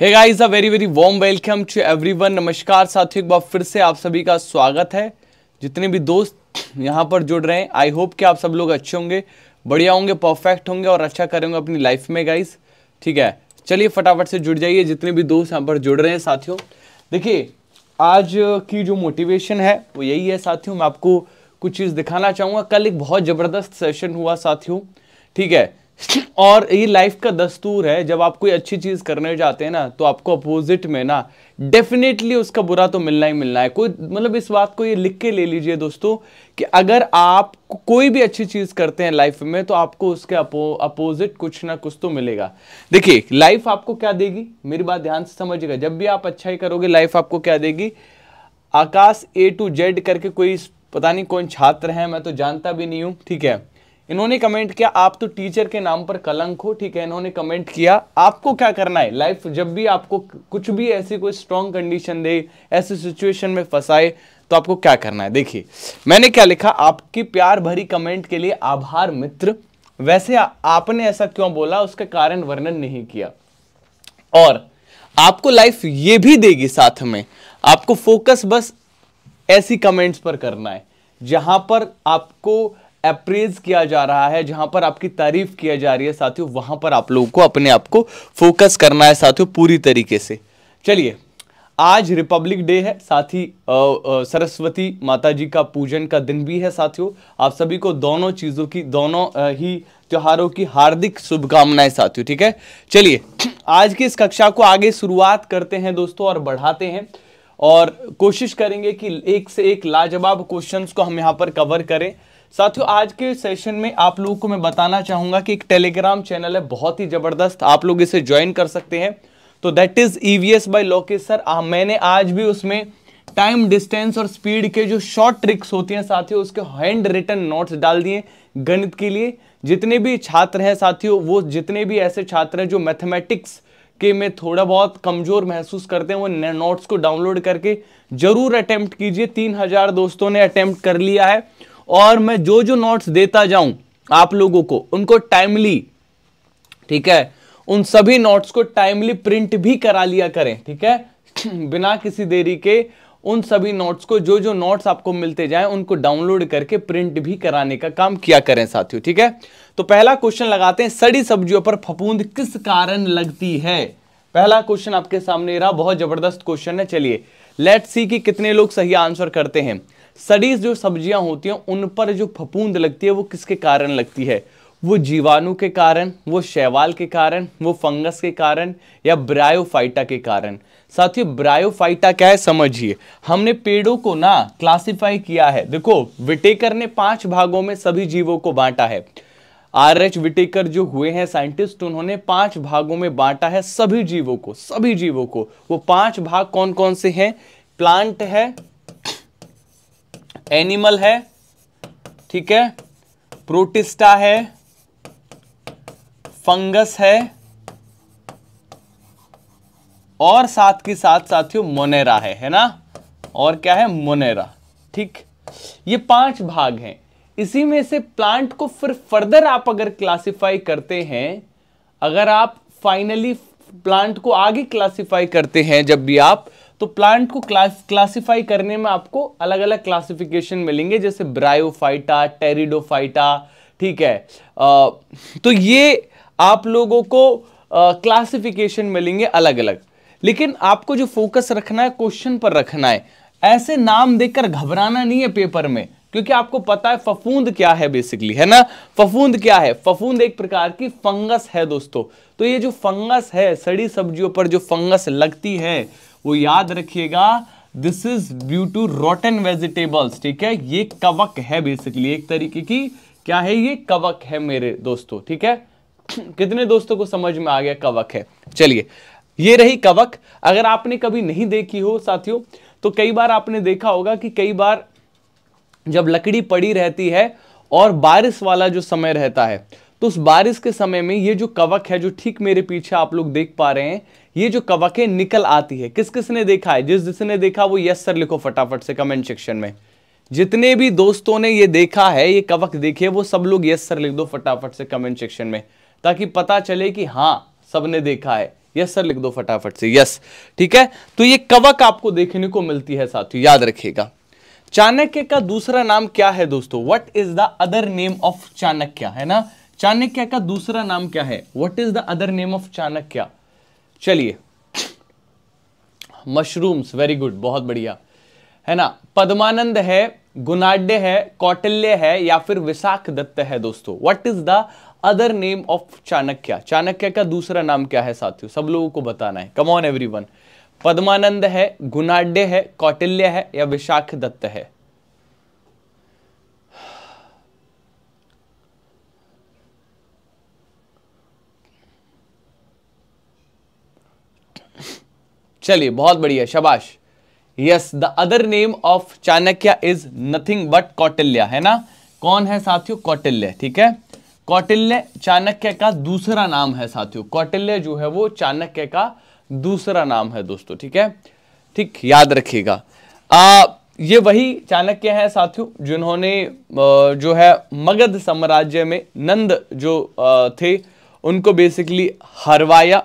Hey guys a very very warm welcome to everyone नमस्कार साथियों एक बार फिर से आप सभी का स्वागत है जितने भी दोस्त यहाँ पर जुड़ रहे हैं आई होप कि आप सब लोग अच्छे होंगे बढ़िया होंगे परफेक्ट होंगे और अच्छा करेंगे अपनी लाइफ में गाइस ठीक है चलिए फटाफट से जुड़ जाइए जितने भी दोस्त यहाँ पर जुड़ रहे हैं साथियों देखिए आज की जो मोटिवेशन है वो यही है साथियों मैं आपको कुछ चीज़ दिखाना चाहूँगा कल एक बहुत ज़बरदस्त सेशन हुआ साथियों ठीक है और ये लाइफ का दस्तूर है जब आप कोई अच्छी चीज़ करने जाते हैं ना तो आपको अपोजिट में ना डेफिनेटली उसका बुरा तो मिलना ही मिलना है कोई मतलब इस बात को ये लिख के ले लीजिए दोस्तों कि अगर आप कोई भी अच्छी चीज़ करते हैं लाइफ में तो आपको उसके अपो अपोजिट कुछ ना कुछ तो मिलेगा देखिए लाइफ आपको क्या देगी मेरी बात ध्यान से समझिएगा जब भी आप अच्छा ही करोगे लाइफ आपको क्या देगी आकाश ए टू जेड करके कोई पता नहीं कौन छात्र है मैं तो जानता भी नहीं हूं ठीक है इन्होंने कमेंट किया आप तो टीचर के नाम पर कलंक हो ठीक है इन्होंने कमेंट किया आपको क्या करना है लाइफ जब भी आपको कुछ भी ऐसी कोई स्ट्रांग कंडीशन दे ऐसी सिचुएशन में फंसाए तो आपको क्या करना है देखिए मैंने क्या लिखा आपकी प्यार भरी कमेंट के लिए आभार मित्र वैसे आ, आपने ऐसा क्यों बोला उसका कारण वर्णन नहीं किया और आपको लाइफ ये भी देगी साथ में आपको फोकस बस ऐसी कमेंट्स पर करना है जहां पर आपको अप्रेज किया जा रहा है जहां पर आपकी तारीफ किया जा रही है साथियों वहां पर आप लोगों को अपने आप को फोकस करना है साथियों पूरी तरीके से चलिए आज रिपब्लिक डे है साथ ही सरस्वती माता जी का पूजन का दिन भी है साथियों आप सभी को दोनों चीज़ों की दोनों आ, ही त्योहारों की हार्दिक शुभकामनाएं साथियों ठीक है चलिए आज की इस कक्षा को आगे शुरुआत करते हैं दोस्तों और बढ़ाते हैं और कोशिश करेंगे कि एक से एक लाजवाब क्वेश्चंस को हम यहाँ पर कवर करें साथियों आज के सेशन में आप लोगों को मैं बताना चाहूंगा कि एक टेलीग्राम चैनल है बहुत ही जबरदस्त आप लोग इसे ज्वाइन कर सकते हैं तो that is EVS by Lokesh sir मैंने आज भी उसमें टाइम डिस्टेंस और स्पीड के जो शॉर्ट ट्रिक्स होती हैं साथियों उसके हैंड रिटन नोट्स डाल दिए गणित के लिए जितने भी छात्र हैं साथियों वो जितने भी ऐसे छात्र हैं जो मैथमेटिक्स के में थोड़ा बहुत कमज़ोर महसूस करते हैं वो नोट्स को डाउनलोड करके ज़रूर अटैम्प्ट कीजिए तीन हज़ार दोस्तों ने अटैम्प्ट कर लिया है और मैं जो जो नोट्स देता जाऊं आप लोगों को उनको टाइमली ठीक है उन सभी नोट्स को टाइमली प्रिंट भी करा लिया करें ठीक है बिना किसी देरी के उन सभी नोट्स को जो जो नोट्स आपको मिलते जाएं उनको डाउनलोड करके प्रिंट भी कराने का काम किया करें साथियों ठीक है तो पहला क्वेश्चन लगाते हैं सड़ी सब्जियों पर फपूंद किस कारण लगती है पहला क्वेश्चन आपके सामने रहा बहुत जबरदस्त क्वेश्चन है चलिए लेट सी कि कितने लोग सही आंसर करते हैं सड़ी जो सब्जियां होती हैं उन पर जो फपूंद लगती है वो किसके कारण लगती है वो जीवाणु के कारण वो शैवाल के कारण वो फंगस के कारण या ब्रायोफाइटा के कारण साथियों ब्रायोफाइटा क्या है समझिए हमने पेड़ों को ना क्लासिफाई किया है देखो विटेकर ने पांच भागों में सभी जीवों को बांटा है आर एच विटेकर जो हुए हैं साइंटिस्ट उन्होंने पांच भागों में बांटा है सभी जीवों को सभी जीवों को वो पांच भाग कौन कौन से हैं प्लांट है एनिमल है ठीक है प्रोटिस्टा है फंगस है और साथ के साथ साथियों मोनेरा है है ना और क्या है मोनेरा ठीक ये पांच भाग हैं इसी में से प्लांट को फिर फर्दर आप अगर क्लासिफाई करते हैं अगर आप फाइनली प्लांट को आगे क्लासिफाई करते हैं जब भी आप तो प्लांट को क्लास क्लासीफाई करने में आपको अलग अलग क्लासिफिकेशन मिलेंगे जैसे ब्रायोफाइटा टेरिडोफाइटा ठीक है आ, तो ये आप लोगों को क्लासिफिकेशन मिलेंगे अलग अलग लेकिन आपको जो फोकस रखना है क्वेश्चन पर रखना है ऐसे नाम देखकर घबराना नहीं है पेपर में क्योंकि आपको पता है फफूंद क्या है बेसिकली है ना फफूंद क्या है फफूंद एक प्रकार की फंगस है दोस्तों तो ये जो फंगस है सड़ी सब्जियों पर जो फंगस लगती है वो याद रखिएगा this is due to rotten vegetables ठीक है ये कवक है बेसिकली एक तरीके की क्या है ये कवक है मेरे दोस्तों ठीक है कितने दोस्तों को समझ में आ गया कवक है चलिए ये रही कवक अगर आपने कभी नहीं देखी हो साथियों तो कई बार आपने देखा होगा कि कई बार जब लकड़ी पड़ी रहती है और बारिश वाला जो समय रहता है तो उस बारिश के समय में ये जो कवक है जो ठीक मेरे पीछे आप लोग देख पा रहे हैं ये जो कवक है निकल आती है किस किसने देखा है जिस जिसने देखा वो यस सर लिखो फटाफट से कमेंट सेक्शन में जितने भी दोस्तों ने ये देखा है ये कवक देखे वो सब लोग यस सर लिख दो फटाफट से कमेंट सेक्शन में ताकि पता चले कि हाँ सबने देखा है यस सर लिख दो फटाफट से यस ठीक है तो ये कवक आपको देखने को मिलती है साथियों याद रखिएगा चाणक्य का दूसरा नाम क्या है दोस्तों what is the other name of Chanakya है ना चाणक्य का दूसरा नाम क्या है what is the other name of Chanakya चलिए मशरूम्स वेरी गुड बहुत बढ़िया है ना पद्मानंद है गुनाड्य है कौटिल्य है या फिर विशाख दत्त है दोस्तों what is the other name of Chanakya Chanakya का दूसरा नाम क्या है साथियों सब लोगों को बताना है कम ऑन वन पद्मानंद है गुनाड्य है कौटिल्य है या विशाख दत्त है चलिए बहुत बढ़िया शबाश yes the other name of Chanakya is nothing but Kautilya है ना कौन है साथियों कौटिल्य ठीक है कौटिल्य चाणक्य का दूसरा नाम है साथियों कौटिल्य जो है वो चाणक्य का दूसरा नाम है दोस्तों ठीक है ठीक याद रखिएगा ये वही चाणक्य है साथियों जिन्होंने जो है मगध साम्राज्य में नंद जो थे उनको बेसिकली हरवाया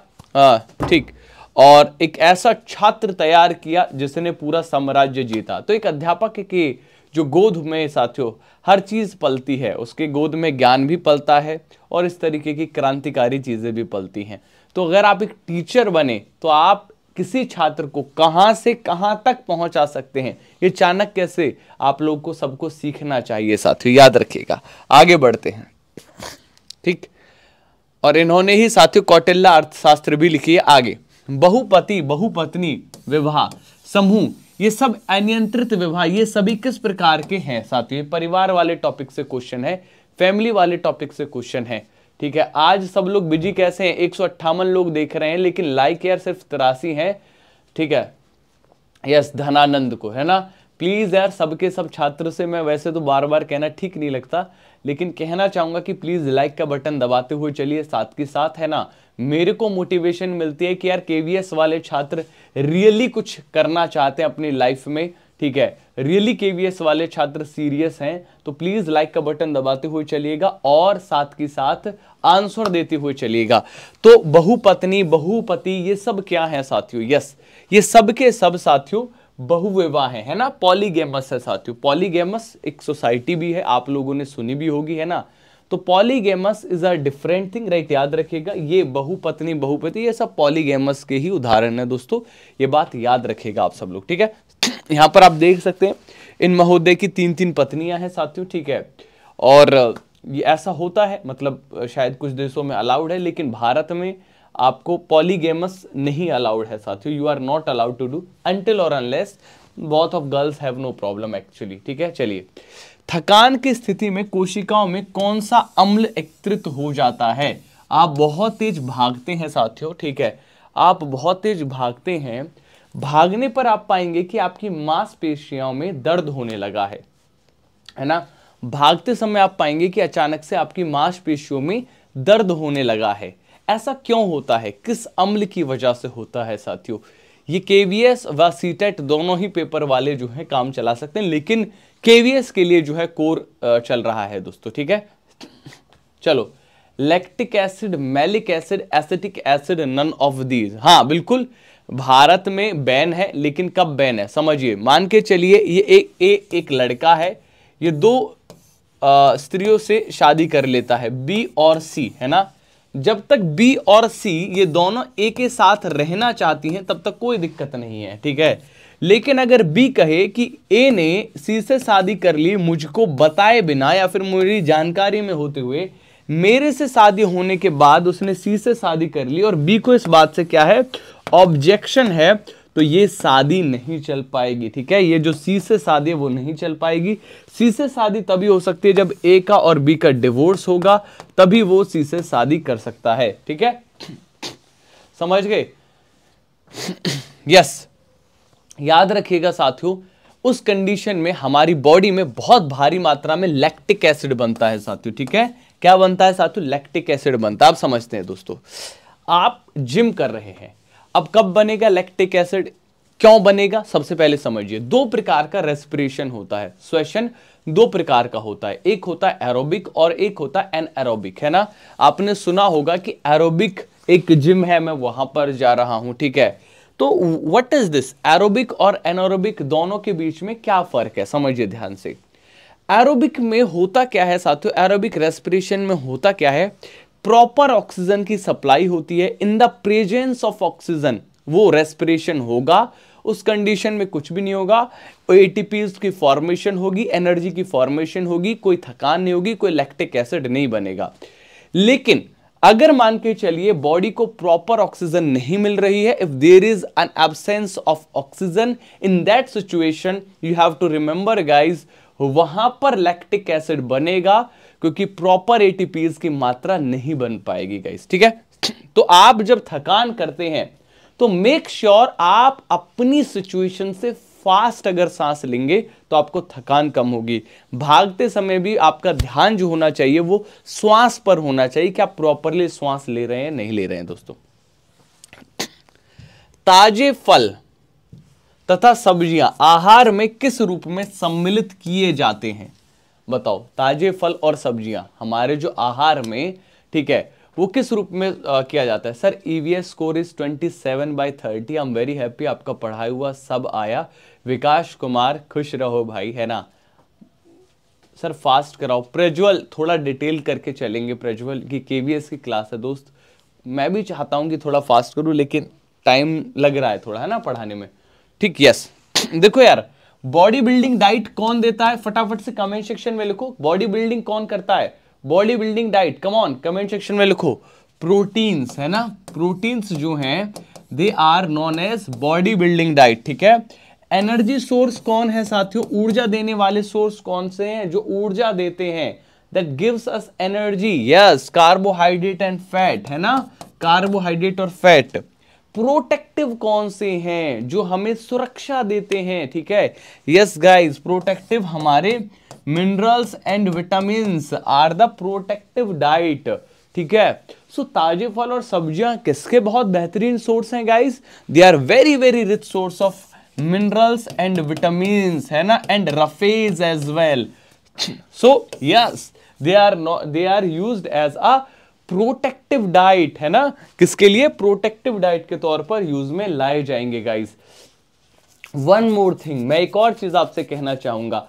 ठीक और एक ऐसा छात्र तैयार किया जिसने पूरा साम्राज्य जीता तो एक अध्यापक की जो गोद में साथियों हर चीज़ पलती है उसके गोद में ज्ञान भी पलता है और इस तरीके की क्रांतिकारी चीज़ें भी पलती हैं तो अगर आप एक टीचर बने तो आप किसी छात्र को कहां से कहाँ तक पहुंचा सकते हैं ये चाणक्य कैसे आप लोग को सबको सीखना चाहिए साथियों याद रखिएगा आगे बढ़ते हैं ठीक और इन्होंने ही साथियों कौटिल्ला अर्थशास्त्र भी लिखी है आगे बहुपति बहुपत्नी विवाह समूह ये सब अनियंत्रित विवाह ये सभी किस प्रकार के हैं साथियों परिवार वाले टॉपिक से क्वेश्चन है फैमिली वाले टॉपिक से क्वेश्चन है ठीक है आज सब लोग बिजी कैसे हैं एक लोग देख रहे हैं लेकिन लाइक यार सिर्फ तिरासी है ठीक है यस धनानंद को है ना प्लीज़ यार सबके सब छात्र से मैं वैसे तो बार बार कहना ठीक नहीं लगता लेकिन कहना चाहूंगा कि प्लीज़ लाइक का बटन दबाते हुए चलिए साथ के साथ है ना मेरे को मोटिवेशन मिलती है कि यार के वाले छात्र रियली कुछ करना चाहते हैं अपनी लाइफ में ठीक है रियली के वाले छात्र सीरियस हैं तो प्लीज़ लाइक का बटन दबाते हुए चलिएगा और साथ के साथ आंसर देते हुए चलिएगा तो बहुपत्नी बहुपति ये सब क्या है साथियों यस ये सब के सब साथियों बहुविवाह है है ना पॉलीगेमस है साथियों पॉलीगेमस एक सोसाइटी भी है आप लोगों ने सुनी भी होगी है ना तो polygamous is a different thing right याद रखिएगा ये बहुपत्नी बहुपति ये सब पॉलीगेमस के ही उदाहरण है दोस्तों ये बात याद रखिएगा आप सब लोग ठीक है यहाँ पर आप देख सकते हैं इन महोदय की तीन तीन पत्नियां हैं साथियों ठीक है और ये ऐसा होता है मतलब शायद कुछ देशों में अलाउड है लेकिन भारत में आपको पॉलीगेमस नहीं अलाउड है साथियों you are not allowed to do until और अनलेस बहुत of girls have no problem actually ठीक है चलिए थकान की स्थिति में कोशिकाओं में कौन सा अम्ल एकत्रित हो जाता है आप बहुत तेज भागते हैं साथियों ठीक है आप बहुत तेज भागते हैं भागने पर आप पाएंगे कि आपकी मांसपेशियों में दर्द होने लगा है है ना भागते समय आप पाएंगे कि अचानक से आपकी मांसपेशियों में दर्द होने लगा है ऐसा क्यों होता है किस अम्ल की वजह से होता है साथियों ये के वी एस व सी टेट e दोनों ही पेपर वाले जो हैं काम चला सकते हैं लेकिन के वी एस के लिए जो है कोर चल रहा है दोस्तों ठीक है चलो lactic acid malic acid acetic acid none of these हाँ बिल्कुल भारत में बैन है लेकिन कब बैन है समझिए मान के चलिए ये एक ए, एक लड़का है ये दो स्त्रियों से शादी कर लेता है बी और सी है ना जब तक बी और सी ये दोनों ए के साथ रहना चाहती हैं तब तक कोई दिक्कत नहीं है ठीक है लेकिन अगर बी कहे कि ए ने सी से शादी कर ली मुझको बताए बिना या फिर मेरी जानकारी में होते हुए मेरे से शादी होने के बाद उसने सी से शादी कर ली और बी को इस बात से क्या है ऑब्जेक्शन है तो ये शादी नहीं चल पाएगी ठीक है ये जो सी से शादी है वो नहीं चल पाएगी सी से शादी तभी हो सकती है जब ए का और बी का डिवोर्स होगा तभी वो सी से शादी कर सकता है ठीक है समझ गए यस याद रखिएगा साथियों उस कंडीशन में हमारी बॉडी में बहुत भारी मात्रा में लैक्टिक एसिड बनता है साथियों ठीक है क्या बनता है साथियों लैक्टिक एसिड बनता है आप समझते हैं दोस्तों आप जिम कर रहे हैं अब कब बनेगा लैक्टिक एसिड क्यों बनेगा सबसे पहले समझिए दो प्रकार का रेस्पिरेशन होता है श्वसन दो प्रकार का होता है एक होता है एरोबिक और एक होता है एनएरोबिक है ना आपने सुना होगा कि एरोबिक एक जिम है मैं वहां पर जा रहा हूं ठीक है तो व्हाट इज दिस एरोबिक और एनोरोबिक दोनों के बीच में क्या फर्क है समझिए ध्यान से एरोबिक में होता क्या है साथियों एरोबिक रेस्पिरेशन में होता क्या है प्रॉपर ऑक्सीजन की सप्लाई होती है in the presence of oxygen वो रेस्पिरेशन होगा उस कंडीशन में कुछ भी नहीं होगा एटीपीज की फॉर्मेशन होगी एनर्जी की फॉर्मेशन होगी कोई थकान नहीं होगी कोई लैक्टिक एसिड नहीं बनेगा लेकिन अगर मान के चलिए बॉडी को प्रॉपर ऑक्सीजन नहीं मिल रही है if there is an absence of oxygen in that situation you have to remember guys वहां पर लैक्टिक एसिड बनेगा क्योंकि प्रॉपर एटीपीज की मात्रा नहीं बन पाएगी गाइस ठीक है तो आप जब थकान करते हैं तो मेक श्योर sure आप अपनी सिचुएशन से फास्ट अगर सांस लेंगे तो आपको थकान कम होगी भागते समय भी आपका ध्यान जो होना चाहिए वो श्वास पर होना चाहिए कि आप प्रॉपरली श्वास ले रहे हैं नहीं ले रहे हैं दोस्तों ताजे फल तथा सब्जियां आहार में किस रूप में सम्मिलित किए जाते हैं बताओ ताजे फल और सब्जियां हमारे जो आहार में ठीक है वो किस रूप में आ, किया जाता है sir EVS score is 27 seven by thirty I am very happy आपका पढ़ाई हुआ सब आया विकास कुमार खुश रहो भाई है ना सर फास्ट कराओ प्रज्वल थोड़ा डिटेल करके चलेंगे प्रज्वल की केवीएस की क्लास है दोस्त मैं भी चाहता हूँ कि थोड़ा फास्ट करूँ लेकिन टाइम लग रहा है थोड़ा है ना पढ़ाने में ठीक यस देखो यार बॉडी बिल्डिंग डाइट कौन देता है फटाफट से कमेंट सेक्शन में लिखो बॉडी बिल्डिंग कौन करता है body building diet come on comment section में लिखो प्रोटीन्स है ना प्रोटीन्स जो है they are known as body building diet ठीक है एनर्जी सोर्स कौन है साथियों ऊर्जा देने वाले सोर्स कौन से हैं जो ऊर्जा देते हैं that gives us energy yes carbohydrate and fat है ना कार्बोहाइड्रेट और फैट प्रोटेक्टिव कौन से हैं जो हमें सुरक्षा देते हैं ठीक है यस गाइस प्रोटेक्टिव हमारे minerals and vitamin are the protective diet ठीक है सो so, ताजे फल और सब्जियां किसके बहुत बेहतरीन सोर्स हैं guys they are very very rich source of minerals and vitamin है ना and roughage as well so yes they are not they are use as a protective diet है ना किसके लिए प्रोटेक्टिव डाइट के तौर पर यूज में लाए जाएंगे गाइस वन मोर थिंग मैं एक और चीज आपसे कहना चाहूंगा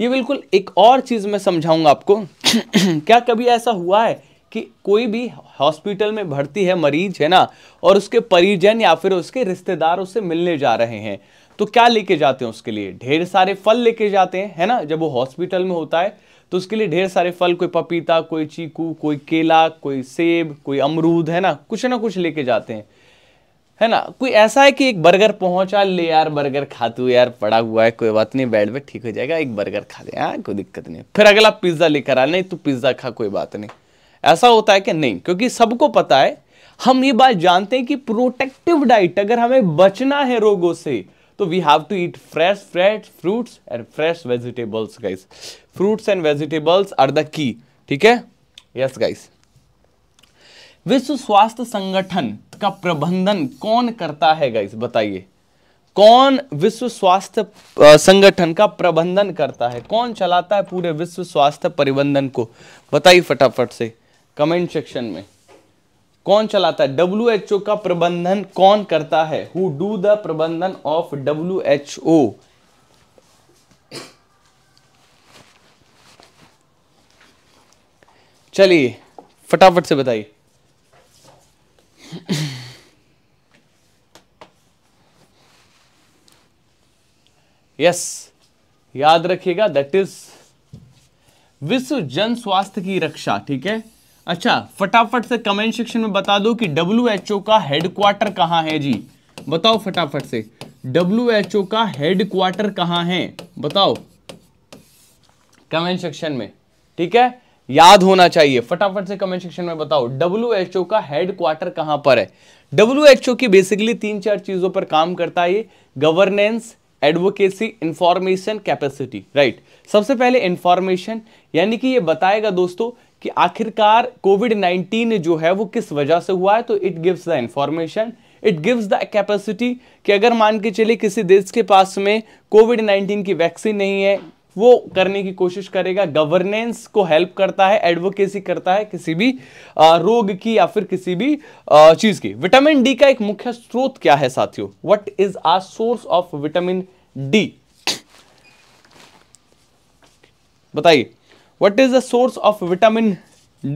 ये बिल्कुल एक और चीज मैं समझाऊंगा आपको क्या कभी ऐसा हुआ है कि कोई भी हॉस्पिटल में भर्ती है मरीज है ना और उसके परिजन या फिर उसके रिश्तेदार उससे मिलने जा रहे हैं तो क्या लेके जाते हैं उसके लिए ढेर सारे फल लेके जाते हैं है ना जब वो हॉस्पिटल में होता है तो उसके लिए ढेर सारे फल कोई पपीता कोई चीकू कोई केला कोई सेब कोई अमरूद है ना कुछ ना कुछ लेके जाते हैं है ना कोई ऐसा है कि एक बर्गर पहुंचा ले यार बर्गर खा तू यार पड़ा हुआ है कोई बात नहीं बेड पे ठीक हो जाएगा एक बर्गर खा ले यार हाँ, कोई दिक्कत नहीं फिर अगला पिज्ज़ा लेकर आ नहीं तू पिज़्ज़ा खा कोई बात नहीं ऐसा होता है कि नहीं क्योंकि सबको पता है हम ये बात जानते हैं कि प्रोटेक्टिव डाइट अगर हमें बचना है रोगों से तो we have to eat fresh fresh fruits and fresh vegetables guys fruits and vegetables are the key ठीक है यस गाइस विश्व स्वास्थ्य संगठन का प्रबंधन कौन करता है गाइस बताइए कौन विश्व स्वास्थ्य संगठन का प्रबंधन करता है कौन चलाता है पूरे विश्व स्वास्थ्य प्रबंधन को बताइए फटाफट से कमेंट सेक्शन में कौन चलाता है डब्ल्यू का प्रबंधन कौन करता है हु डू द प्रबंधन ऑफ डब्ल्यू एच ओ चलिए फटाफट से बताइए यस याद रखिएगा दैट इज विश्व जन स्वास्थ्य की रक्षा ठीक है अच्छा फटाफट से कमेंट सेक्शन में बता दो कि डब्ल्यू का हेडक्वार्टर कहाँ है जी बताओ फटाफट से डब्ल्यू का हेडक्वार्टर कहाँ है बताओ कमेंट सेक्शन में ठीक है याद होना चाहिए फटाफट से कमेंट सेक्शन में बताओ डब्ल्यू का हेडक्वार्टर कहाँ पर है डब्ल्यू की बेसिकली तीन चार चीज़ों पर काम करता है ये governance advocacy information capacity right सबसे पहले इंफॉर्मेशन यानी कि ये बताएगा दोस्तों कि आखिरकार कोविड 19 जो है वो किस वजह से हुआ है तो it gives the information it gives the capacity कि अगर मान के चले किसी देश के पास में कोविड 19 की वैक्सीन नहीं है वो करने की कोशिश करेगा गवर्नेंस को हेल्प करता है एडवोकेसी करता है किसी भी रोग की या फिर किसी भी चीज़ की विटामिन डी का एक मुख्य स्रोत क्या है साथियों what is our source of vitamin D बताइए what is the source of vitamin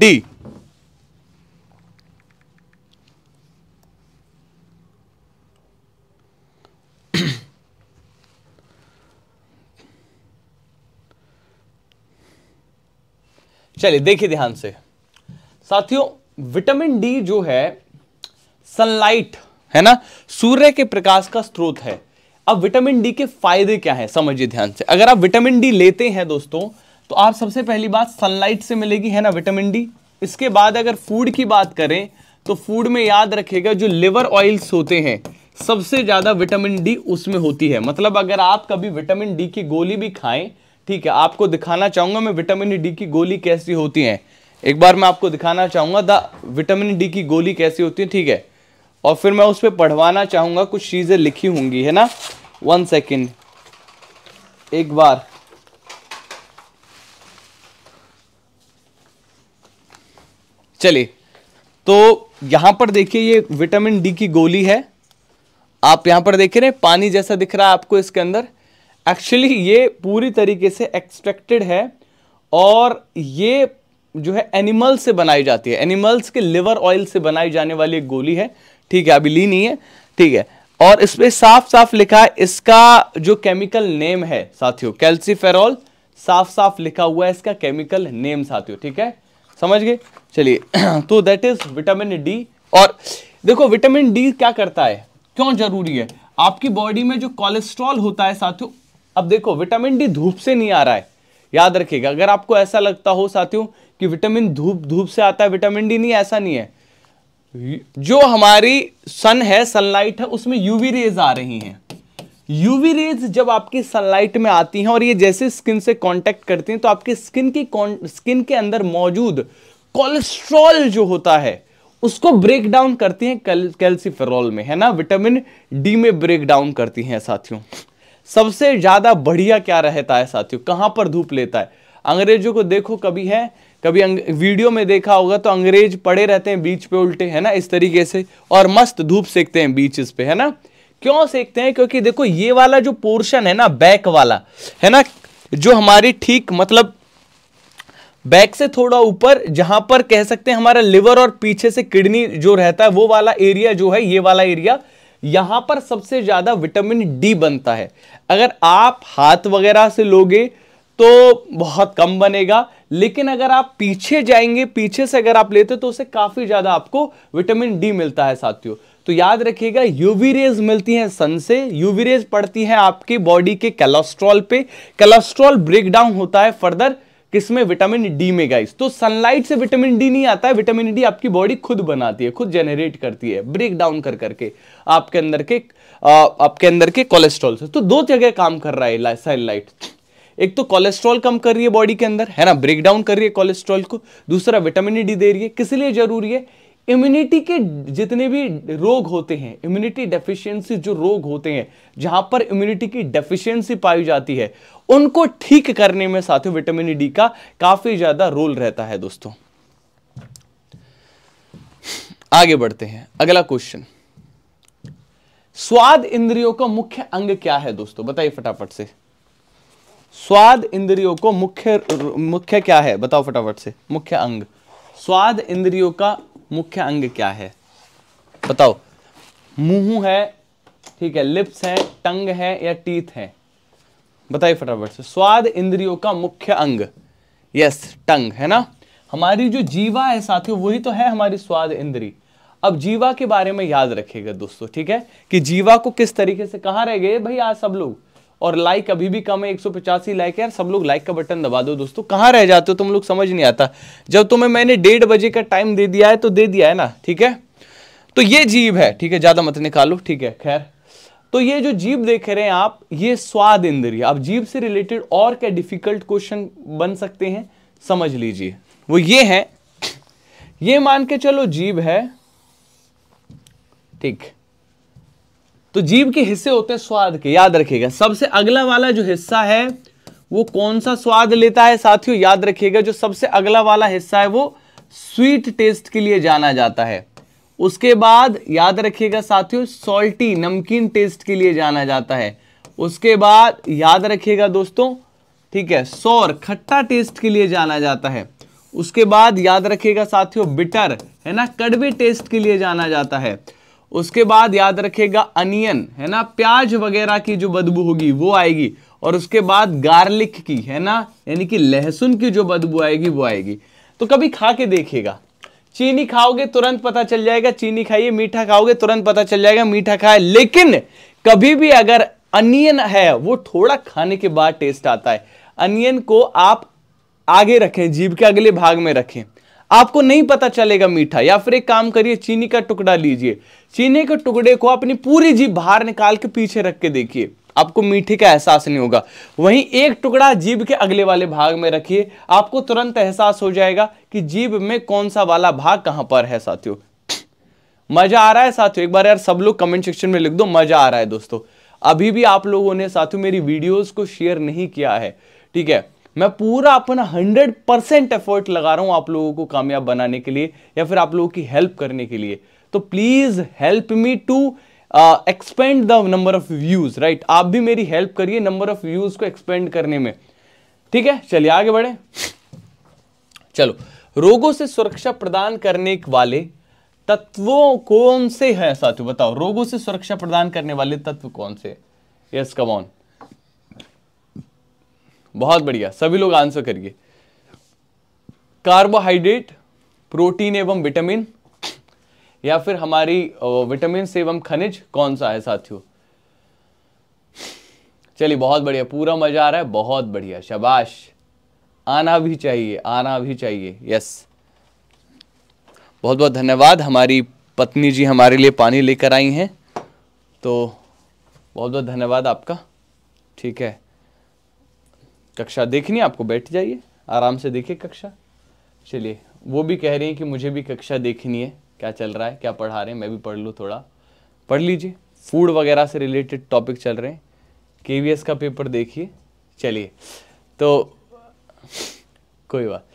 d चलिए देखिए ध्यान से साथियों विटामिन डी जो है सनलाइट है ना सूर्य के प्रकाश का स्रोत है अब विटामिन डी के फायदे क्या है समझिए ध्यान से अगर आप विटामिन डी लेते हैं दोस्तों तो आप सबसे पहली बात सनलाइट से मिलेगी है ना विटामिन डी इसके बाद अगर फूड की बात करें तो फूड में याद रखेगा जो लिवर ऑयल्स होते हैं सबसे ज़्यादा विटामिन डी उसमें होती है मतलब अगर आप कभी विटामिन डी की गोली भी खाएं ठीक है आपको दिखाना चाहूँगा मैं विटामिन डी की गोली कैसी होती है एक बार मैं आपको दिखाना चाहूँगा द विटामिन डी की गोली कैसी होती है ठीक है और फिर मैं उस पर पढ़वाना चाहूँगा कुछ चीज़ें लिखी होंगी है ना वन सेकेंड एक बार चलिए तो यहां पर देखिए ये विटामिन डी की गोली है आप यहां पर देख रहे हैं पानी जैसा दिख रहा है आपको इसके अंदर एक्चुअली ये पूरी तरीके से एक्सट्रैक्टेड है और ये जो है एनिमल से बनाई जाती है एनिमल्स के लिवर ऑयल से बनाई जाने वाली एक गोली है ठीक है अभी ली नहीं है ठीक है और इस पर साफ साफ लिखा है इसका जो केमिकल नेम है साथियों कैल्सीफेरॉल साफ साफ लिखा हुआ है इसका केमिकल नेम साथियों ठीक है समझ गए चलिए तो दैट इज विटामिन डी और देखो विटामिन डी क्या करता है क्यों जरूरी है आपकी बॉडी में जो कोलेस्ट्रॉल होता है साथियों अब देखो विटामिन डी धूप से नहीं आ रहा है याद रखिएगा अगर आपको ऐसा लगता हो साथियों कि विटामिन धूप धूप से आता है विटामिन डी नहीं ऐसा नहीं है जो हमारी सन है सनलाइट है उसमें यूवी रेज आ रही हैं यूवी रेज जब आपकी सनलाइट में आती हैं और ये जैसे स्किन से कांटेक्ट करती हैं तो आपकी स्किन की स्किन के अंदर मौजूद कोलेस्ट्रॉल जो होता है उसको ब्रेक डाउन करती हैं कैल्सिफेरॉल में है ना विटामिन डी में ब्रेक डाउन करती हैं साथियों सबसे ज़्यादा बढ़िया क्या रहता है साथियों कहां पर धूप लेता है अंग्रेजों को देखो कभी है कभी वीडियो में देखा होगा तो अंग्रेज पड़े रहते हैं बीच पे उल्टे है ना इस तरीके से और मस्त धूप सेकते हैं बीच पे है ना क्यों सेकते हैं क्योंकि देखो ये वाला जो पोर्शन है ना बैक वाला है ना जो हमारी ठीक मतलब बैक से थोड़ा ऊपर जहां पर कह सकते हैं हमारा लिवर और पीछे से किडनी जो रहता है वो वाला एरिया जो है ये वाला एरिया यहां पर सबसे ज्यादा विटामिन डी बनता है अगर आप हाथ वगैरह से लोगे तो बहुत कम बनेगा लेकिन अगर आप पीछे जाएंगे पीछे से अगर आप लेते तो उसे काफी ज्यादा आपको विटामिन डी मिलता है साथियों तो याद रखिएगा यूवी रेज मिलती हैं सन से यूवी रेज पड़ती हैं आपके बॉडी के कोलेस्ट्रॉल पे ब्रेक डाउन होता है फर्दर किसमें विटामिन डी में गाइस तो सनलाइट से विटामिन डी नहीं आता है विटामिन डी आपकी बॉडी खुद बनाती है खुद जनरेट करती है ब्रेक डाउन कर करके आपके अंदर के आपके अंदर के कोलेस्ट्रॉल से तो दो जगह काम कर रहा है सनलाइट एक तो कोलेस्ट्रॉल कम कर रही है बॉडी के अंदर है ना ब्रेक डाउन कर रही है कोलेस्ट्रॉल को दूसरा विटामिन डी दे रही है किस लिए जरूरी है इम्यूनिटी के जितने भी रोग होते हैं इम्यूनिटी डेफिशिएंसी जो रोग होते हैं जहां पर इम्यूनिटी की डेफिशिएंसी पाई जाती है उनको ठीक करने में साथियों विटामिन डी का काफी ज्यादा रोल रहता है दोस्तों आगे बढ़ते हैं अगला क्वेश्चन स्वाद इंद्रियों का मुख्य अंग क्या है दोस्तों बताइए फटाफट से स्वाद इंद्रियों को मुख्य मुख्य क्या है बताओ फटाफट से मुख्य अंग स्वाद इंद्रियों का मुख्य अंग क्या है बताओ मुंह है ठीक है लिप्स है टंग है या टीथ है बताइए फटाफट से स्वाद इंद्रियों का मुख्य अंग यस टंग है ना हमारी जो जीवा है साथियों वही तो है हमारी स्वाद इंद्री अब जीवा के बारे में याद रखेगा दोस्तों ठीक है कि जीवा को किस तरीके से कहा रह गए भाई आज सब लोग और लाइक अभी भी कम है एक लाइक यार सब लोग लाइक का बटन दबा दो दोस्तों कहाँ रह जाते हो तुम लोग समझ नहीं आता जब तुम्हें मैंने डेढ़ बजे का टाइम दे दिया है तो दे दिया है ना ठीक है तो ये जीव है ठीक है ज़्यादा मत निकालो ठीक है खैर तो ये जो जीव देख रहे हैं आप ये स्वाद इंद्रिय आप जीव से रिलेटेड और क्या डिफिकल्ट क्वेश्चन बन सकते हैं समझ लीजिए वो ये है ये मान के चलो जीव है ठीक है तो जीव के हिस्से होते हैं स्वाद के याद रखिएगा सबसे अगला वाला जो हिस्सा है वो कौन सा स्वाद लेता है साथियों याद रखिएगा जो सबसे अगला वाला हिस्सा है वो स्वीट टेस्ट के लिए जाना जाता है उसके बाद याद रखिएगा साथियों सॉल्टी नमकीन टेस्ट के लिए जाना जाता है उसके बाद याद रखिएगा दोस्तों ठीक है सौर खट्टा टेस्ट के लिए जाना जाता है उसके बाद याद रखिएगा साथियों बिटर है ना कड़वे टेस्ट के लिए जाना जाता है उसके बाद याद रखेगा अनियन है ना प्याज वगैरह की जो बदबू होगी वो आएगी और उसके बाद गार्लिक की है ना यानी कि लहसुन की जो बदबू आएगी वो आएगी तो कभी खा के देखेगा चीनी खाओगे तुरंत पता चल जाएगा चीनी खाइए मीठा खाओगे तुरंत पता चल जाएगा मीठा खाए लेकिन कभी भी अगर अनियन है वो थोड़ा खाने के बाद टेस्ट आता है अनियन को आप आगे रखें जीभ के अगले भाग में रखें आपको नहीं पता चलेगा मीठा या फिर एक काम करिए चीनी का टुकड़ा लीजिए चीनी के टुकड़े को अपनी पूरी जीभ बाहर निकाल के पीछे रख के देखिए आपको मीठे का एहसास नहीं होगा वहीं एक टुकड़ा जीभ के अगले वाले भाग में रखिए आपको तुरंत एहसास हो जाएगा कि जीभ में कौन सा वाला भाग कहां पर है साथियों मजा आ रहा है साथियों एक बार यार सब लोग कमेंट सेक्शन में लिख दो मजा आ रहा है दोस्तों अभी भी आप लोगों ने साथियों मेरी वीडियोस को शेयर नहीं किया है ठीक है मैं पूरा अपना हंड्रेड परसेंट एफर्ट लगा रहा हूं आप लोगों को कामयाब बनाने के लिए या फिर आप लोगों की हेल्प करने के लिए तो please help me to expand the number of views right आप भी मेरी हेल्प करिए नंबर ऑफ व्यूज़ को एक्सपेंड करने में ठीक है चलिए आगे बढ़े चलो रोगों से सुरक्षा प्रदान करने वाले तत्वों कौन से हैं साथियों बताओ रोगों से सुरक्षा प्रदान करने वाले तत्व कौन से यस कम ऑन बहुत बढ़िया सभी लोग आंसर करिए कार्बोहाइड्रेट प्रोटीन एवं विटामिन या फिर हमारी विटामिन एवं खनिज कौन सा है साथियों चलिए बहुत बढ़िया पूरा मजा आ रहा है बहुत बढ़िया शबाश आना भी चाहिए आना भी चाहिए यस बहुत बहुत धन्यवाद हमारी पत्नी जी हमारे लिए पानी लेकर आई हैं तो बहुत बहुत धन्यवाद आपका ठीक है कक्षा देखनी आपको बैठ जाइए आराम से देखिए कक्षा चलिए वो भी कह रही हैं कि मुझे भी कक्षा देखनी है क्या चल रहा है क्या पढ़ा रहे हैं मैं भी पढ़ लूँ थोड़ा पढ़ लीजिए फूड वगैरह से रिलेटेड टॉपिक चल रहे हैं के का पेपर देखिए चलिए तो कोई बात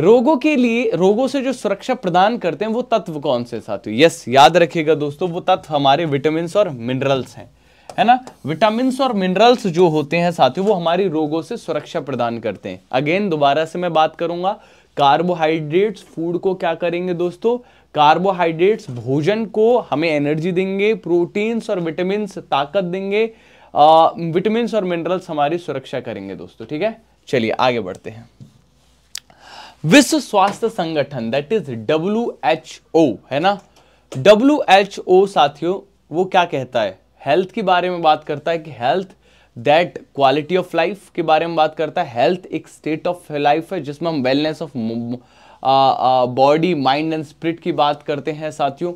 रोगों के लिए रोगों से जो सुरक्षा प्रदान करते हैं वो तत्व कौन से साथियों यस याद रखिएगा दोस्तों वो तत्व हमारे विटामिन और मिनरल्स हैं है ना विटामिन और मिनरल्स जो होते हैं साथियों वो हमारी रोगों से सुरक्षा प्रदान करते हैं अगेन दोबारा से मैं बात करूंगा कार्बोहाइड्रेट्स फूड को क्या करेंगे दोस्तों कार्बोहाइड्रेट्स भोजन को हमें एनर्जी देंगे प्रोटीन्स और विटामिन ताकत देंगे विटामिन और मिनरल्स हमारी सुरक्षा करेंगे दोस्तों ठीक है चलिए आगे बढ़ते हैं विश्व स्वास्थ्य संगठन that is W H O है ना डब्ल्यू एच ओ साथियों वो क्या कहता है हेल्थ के बारे में बात करता है कि health that quality of life के बारे में बात करता है हेल्थ एक स्टेट ऑफ लाइफ है जिसमें हम wellness of body mind and spirit की बात करते हैं साथियों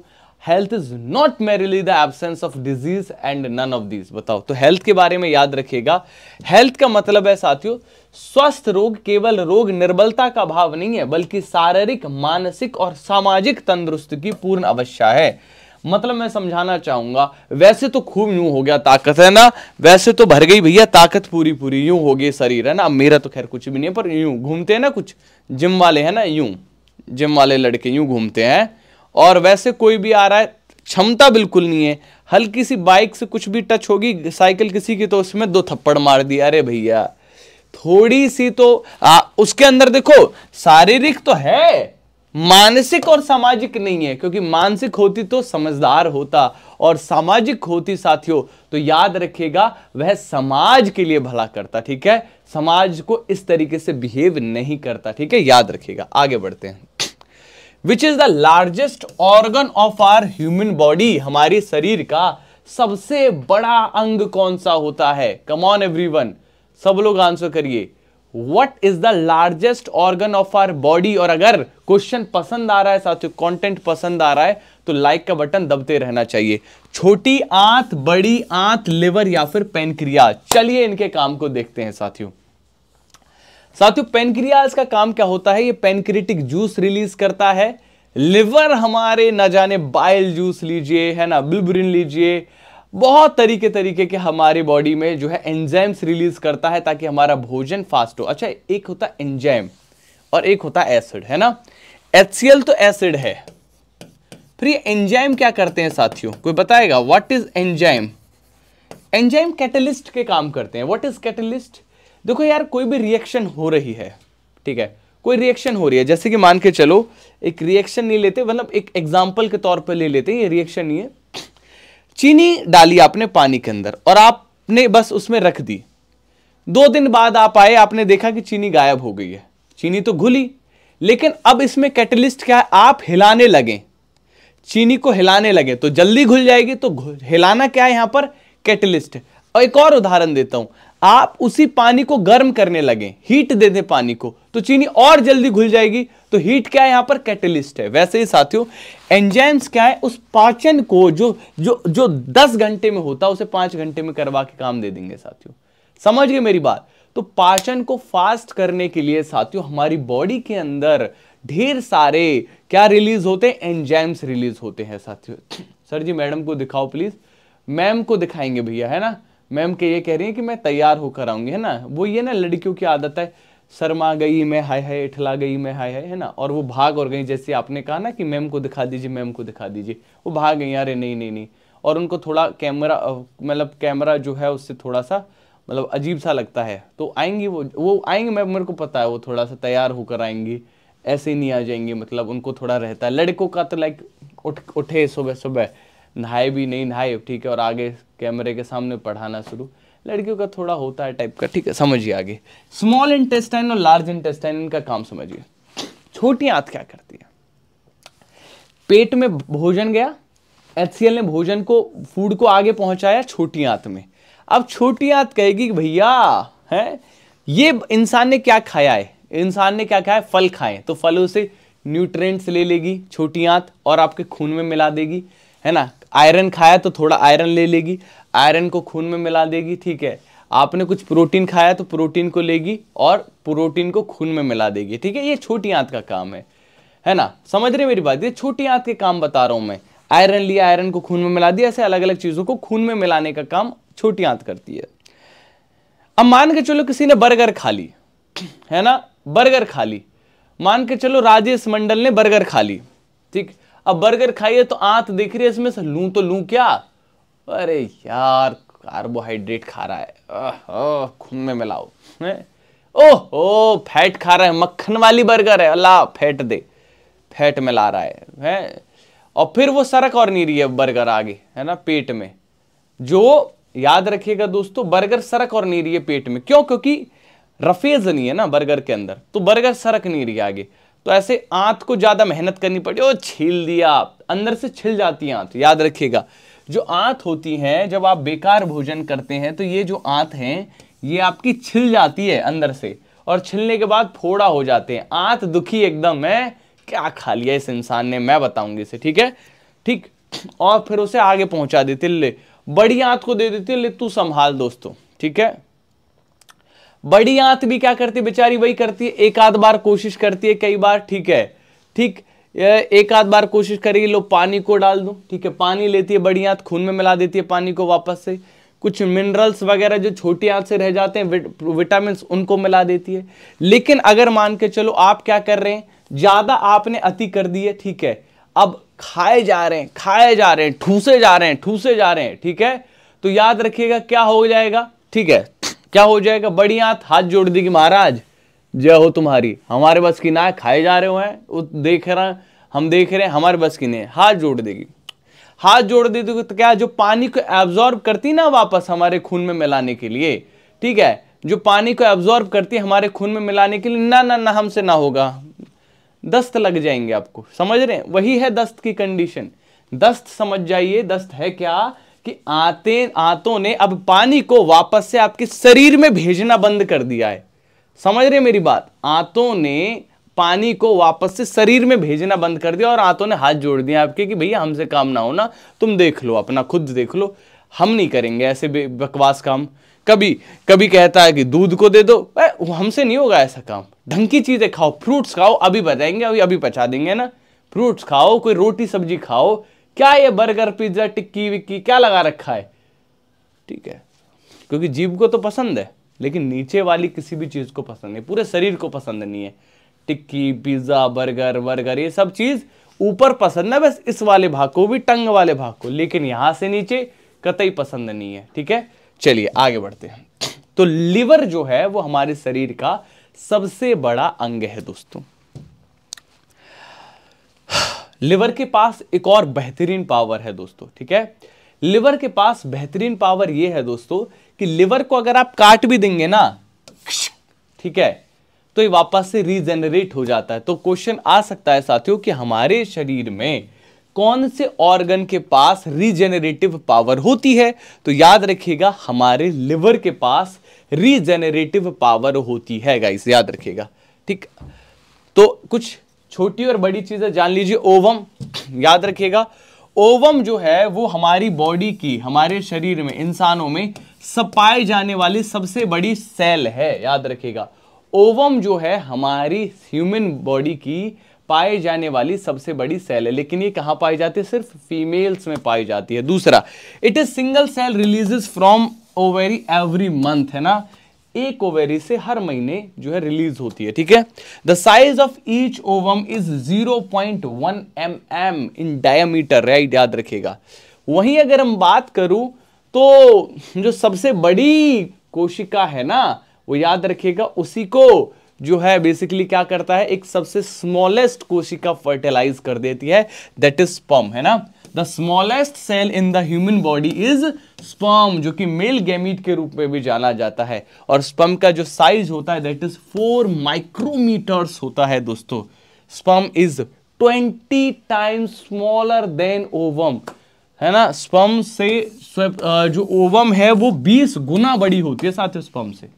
health is not merely the absence of disease and none of these बताओ तो हेल्थ के बारे में याद रखिएगा हेल्थ का मतलब है साथियों स्वस्थ रोग केवल रोग निर्बलता का भाव नहीं है बल्कि शारीरिक मानसिक और सामाजिक तंदुरुस्त की पूर्ण अवश्य है मतलब मैं समझाना चाहूंगा वैसे तो खूब यूं हो गया ताकत है ना वैसे तो भर गई भैया ताकत पूरी पूरी यूं हो गई शरीर है ना मेरा तो खैर कुछ भी नहीं है पर यूं घूमते हैं ना कुछ जिम वाले हैं ना यूं जिम वाले लड़के यूं घूमते हैं और वैसे कोई भी आ रहा है क्षमता बिल्कुल नहीं है हल्की सी बाइक से कुछ भी टच होगी साइकिल किसी की तो उसमें दो थप्पड़ मार दिया अरे भैया थोड़ी सी तो आ, उसके अंदर देखो शारीरिक तो है मानसिक और सामाजिक नहीं है क्योंकि मानसिक होती तो समझदार होता और सामाजिक होती साथियों तो याद रखिएगा वह समाज के लिए भला करता ठीक है समाज को इस तरीके से बिहेव नहीं करता ठीक है याद रखिएगा आगे बढ़ते हैं which is the largest organ of our human body हमारे शरीर का सबसे बड़ा अंग कौन सा होता है कमॉन वन सब लोग आंसर करिए what is the largest organ of our body और अगर क्वेश्चन पसंद आ रहा है साथियों कंटेंट पसंद आ रहा है तो लाइक का बटन दबते रहना चाहिए छोटी आंत बड़ी आंत लिवर या फिर पेनक्रिया चलिए इनके काम को देखते हैं साथियों साथियों पेनक्रियाज का काम क्या होता है ये पेनक्रिटिक जूस रिलीज करता है लिवर हमारे ना जाने बाइल जूस लीजिए है ना बिलब्रिन लीजिए बहुत तरीके तरीके के हमारे बॉडी में जो है एंजाइम्स रिलीज करता है ताकि हमारा भोजन फास्ट हो अच्छा एक होता एंजाइम और एक होता एसिड है ना एच तो एसिड है फिर ये एंजाइम क्या करते हैं साथियों कोई बताएगा what is enzyme enzyme catalyst के काम करते हैं व्हाट इज कैटलिस्ट देखो यार कोई भी रिएक्शन हो रही है ठीक है कोई रिएक्शन हो रही है जैसे कि मान के चलो एक रिएक्शन नहीं लेते मतलब एक एग्जाम्पल के तौर पर ले लेते हैं ये रिएक्शन नहीं है चीनी डाली आपने पानी के अंदर और आपने बस उसमें रख दी दो दिन बाद आप आए आपने देखा कि चीनी गायब हो गई है चीनी तो घुली लेकिन अब इसमें कैटलिस्ट क्या है आप हिलाने लगें चीनी को हिलाने लगे तो जल्दी घुल जाएगी तो हिलाना क्या है यहाँ पर कैटलिस्ट और एक और उदाहरण देता हूँ आप उसी पानी को गर्म करने लगे हीट दे दें पानी को तो चीनी और जल्दी घुल जाएगी तो हीट क्या है यहां पर कैटलिस्ट है वैसे ही साथियों एंजाइम्स क्या है उस पाचन को जो जो जो दस घंटे में होता है उसे पांच घंटे में करवा के काम दे देंगे साथियों समझ गए मेरी बात तो पाचन को फास्ट करने के लिए साथियों हमारी बॉडी के अंदर ढेर सारे क्या रिलीज होते हैं एंजाइम्स रिलीज होते हैं साथियों सर जी मैडम को दिखाओ प्लीज मैम को दिखाएंगे भैया है ना मैम के ये कह रही है कि मैं तैयार होकर आऊंगी है ना वो ये ना लड़कियों की आदत है शर्मा गई मैं हाय हाय इठला गई मैं हाय हाय है ना और वो भाग और गई जैसे आपने कहा ना कि मैम को दिखा दीजिए मैम को दिखा दीजिए वो भाग गई अरे नहीं नहीं नहीं और उनको थोड़ा कैमरा मतलब कैमरा जो है उससे थोड़ा सा मतलब अजीब सा लगता है तो आएंगी वो वो आएंगी मैं मेरे को पता है वो थोड़ा सा तैयार होकर आएंगी ऐसे ही नहीं आ जाएंगी मतलब उनको थोड़ा रहता है लड़कों का तो लाइक उठ उठे सुबह सुबह नहाए भी नहीं नहाए ठीक है और आगे कैमरे के सामने पढ़ाना शुरू लड़कियों का थोड़ा होता है टाइप का ठीक है समझिए आगे स्मॉल इंटेस्टाइन और लार्ज इंटेस्टाइन इनका काम समझिए छोटी आंत क्या करती है पेट में भोजन गया एच ने भोजन को फूड को आगे पहुंचाया छोटी आंत में अब छोटी आंत कहेगी भैया है ये इंसान ने क्या खाया है इंसान ने क्या खाया फल खाए तो फलों से न्यूट्रेंट्स ले लेगी छोटी आंत और आपके खून में मिला देगी है ना आयरन खाया तो थोड़ा आयरन ले लेगी आयरन को खून में मिला देगी ठीक है आपने कुछ प्रोटीन खाया तो प्रोटीन को लेगी और प्रोटीन को खून में मिला देगी ठीक है ये छोटी आंत का काम है है ना समझ रहे मेरी बात ये छोटी आंत के काम बता रहा हूँ मैं आयरन लिया आयरन को खून में मिला दिया ऐसे अलग अलग चीज़ों को खून में मिलाने का काम छोटी आंत करती है अब मान के चलो किसी ने बर्गर खा ली है ना बर्गर खा ली मान के चलो राजेश मंडल ने बर्गर खा ली ठीक अब बर्गर खाइए तो आंत दिख रही है इसमें से लू तो लू क्या अरे यार कार्बोहाइड्रेट खा रहा है खून में मिलाओ ओह ओ फैट खा रहा है मक्खन वाली बर्गर है अल्लाह फैट दे फैट मिला रहा है है? और फिर वो सरक और नहीं रही है बर्गर आगे है ना पेट में जो याद रखिएगा दोस्तों बर्गर सरक और नहीं रही है पेट में क्यों क्योंकि रफेज नहीं है ना बर्गर के अंदर तो बर्गर सरक नहीं रही आगे तो ऐसे आंत को ज़्यादा मेहनत करनी पड़ी और छील दिया अंदर से छिल जाती है आंत याद रखिएगा जो आंत होती है जब आप बेकार भोजन करते हैं तो ये जो आंत हैं ये आपकी छिल जाती है अंदर से और छिलने के बाद फोड़ा हो जाते हैं आंत दुखी एकदम है क्या खा लिया इस इंसान ने मैं बताऊंगी इसे ठीक है ठीक और फिर उसे आगे पहुंचा देते ले बड़ी आंत को दे देते ले तू संभाल दोस्तों ठीक है बड़ी आंत भी क्या करती है बेचारी वही करती है एक आध बार कोशिश करती है कई बार ठीक है ठीक एक आध बार कोशिश करेगी लो पानी को डाल दूं ठीक है पानी लेती है बड़ी आंत खून में मिला देती है पानी को वापस से कुछ मिनरल्स वगैरह जो छोटी आंत से रह जाते हैं विटामिन उनको मिला देती है लेकिन अगर मान के चलो आप क्या कर रहे हैं ज़्यादा आपने अति कर दी है ठीक है अब खाए जा रहे हैं खाए जा रहे हैं ठूसे जा रहे हैं ठूसे जा रहे हैं ठीक है तो याद रखिएगा क्या हो जाएगा ठीक है क्या हो जाएगा बड़ी हाथ जोड़ देगी महाराज जय हो तुम्हारी हमारे बस की ना खाए जा रहे हो हैं देख रहा हम देख रहे हैं हमारे बस की नहीं हाथ जोड़ देगी हाथ जोड़ दे तो क्या जो पानी को एब्जॉर्ब करती ना वापस हमारे खून में मिलाने के लिए ठीक है जो पानी को एब्जॉर्ब करती है हमारे खून में मिलाने के लिए ना ना ना हमसे ना होगा दस्त लग जाएंगे आपको समझ रहे हैं वही है दस्त की कंडीशन दस्त समझ जाइए दस्त है क्या कि आते आतों ने अब पानी को वापस से आपके शरीर में भेजना बंद कर दिया है समझ रहे मेरी बात आतों ने पानी को वापस से शरीर में भेजना बंद कर दिया और आंतों ने हाथ जोड़ दिया आपके कि भैया हमसे काम ना हो ना तुम देख लो अपना खुद देख लो हम नहीं करेंगे ऐसे बकवास काम कभी कभी कहता है कि दूध को दे दो हमसे नहीं होगा ऐसा काम ढंग की चीज़ें खाओ फ्रूट्स खाओ अभी बताएंगे अभी अभी पचा देंगे ना फ्रूट्स खाओ कोई रोटी सब्जी खाओ क्या ये बर्गर पिज्जा टिक्की विक्की क्या लगा रखा है ठीक है क्योंकि जीव को तो पसंद है लेकिन नीचे वाली किसी भी चीज़ को पसंद नहीं पूरे शरीर को पसंद नहीं है टिक्की पिज्ज़ा बर्गर वर्गर ये सब चीज़ ऊपर पसंद है बस इस वाले भाग को भी टंग वाले भाग को लेकिन यहाँ से नीचे कतई पसंद नहीं है ठीक है चलिए आगे बढ़ते हैं तो लिवर जो है वो हमारे शरीर का सबसे बड़ा अंग है दोस्तों लिवर के पास एक और बेहतरीन पावर है दोस्तों ठीक है लिवर के पास बेहतरीन पावर यह है दोस्तों कि लिवर को अगर आप काट भी देंगे ना ठीक है तो ये वापस से रीजेनरेट हो जाता है तो क्वेश्चन आ सकता है साथियों कि हमारे शरीर में कौन से ऑर्गन के पास रीजेनरेटिव पावर होती है तो याद रखिएगा हमारे लिवर के पास रीजेनरेटिव पावर होती है गाइस याद रखिएगा ठीक तो कुछ छोटी और बड़ी चीज़ें जान लीजिए ओवम याद रखिएगा ओवम जो है वो हमारी बॉडी की हमारे शरीर में इंसानों में सब पाए जाने वाली सबसे बड़ी सेल है याद रखिएगा ओवम जो है हमारी ह्यूमन बॉडी की पाए जाने वाली सबसे बड़ी सेल है लेकिन ये कहाँ पाई जाती है सिर्फ फीमेल्स में पाई जाती है दूसरा it is single cell releases from ovary every month है ना एक ओवेरी से हर महीने जो है रिलीज होती है ठीक है the size of each ovum is 0.1 point mm in diameter right याद रखेगा वहीं अगर हम बात करूं तो जो सबसे बड़ी कोशिका है ना वो याद रखेगा उसी को जो है बेसिकली क्या करता है एक सबसे स्मॉलेस्ट कोशिका फर्टिलाइज कर देती है दैट इज पम है ना the smallest cell in the human body is sperm जो कि मेल गैमीट के रूप में भी जाना जाता है और स्पर्म का जो साइज होता है दैट इज फोर माइक्रोमीटर्स होता है दोस्तों sperm is twenty times smaller than ovum है ना स्पर्म से जो ओवम है वो बीस गुना बड़ी होती है साथ ही स्पर्म से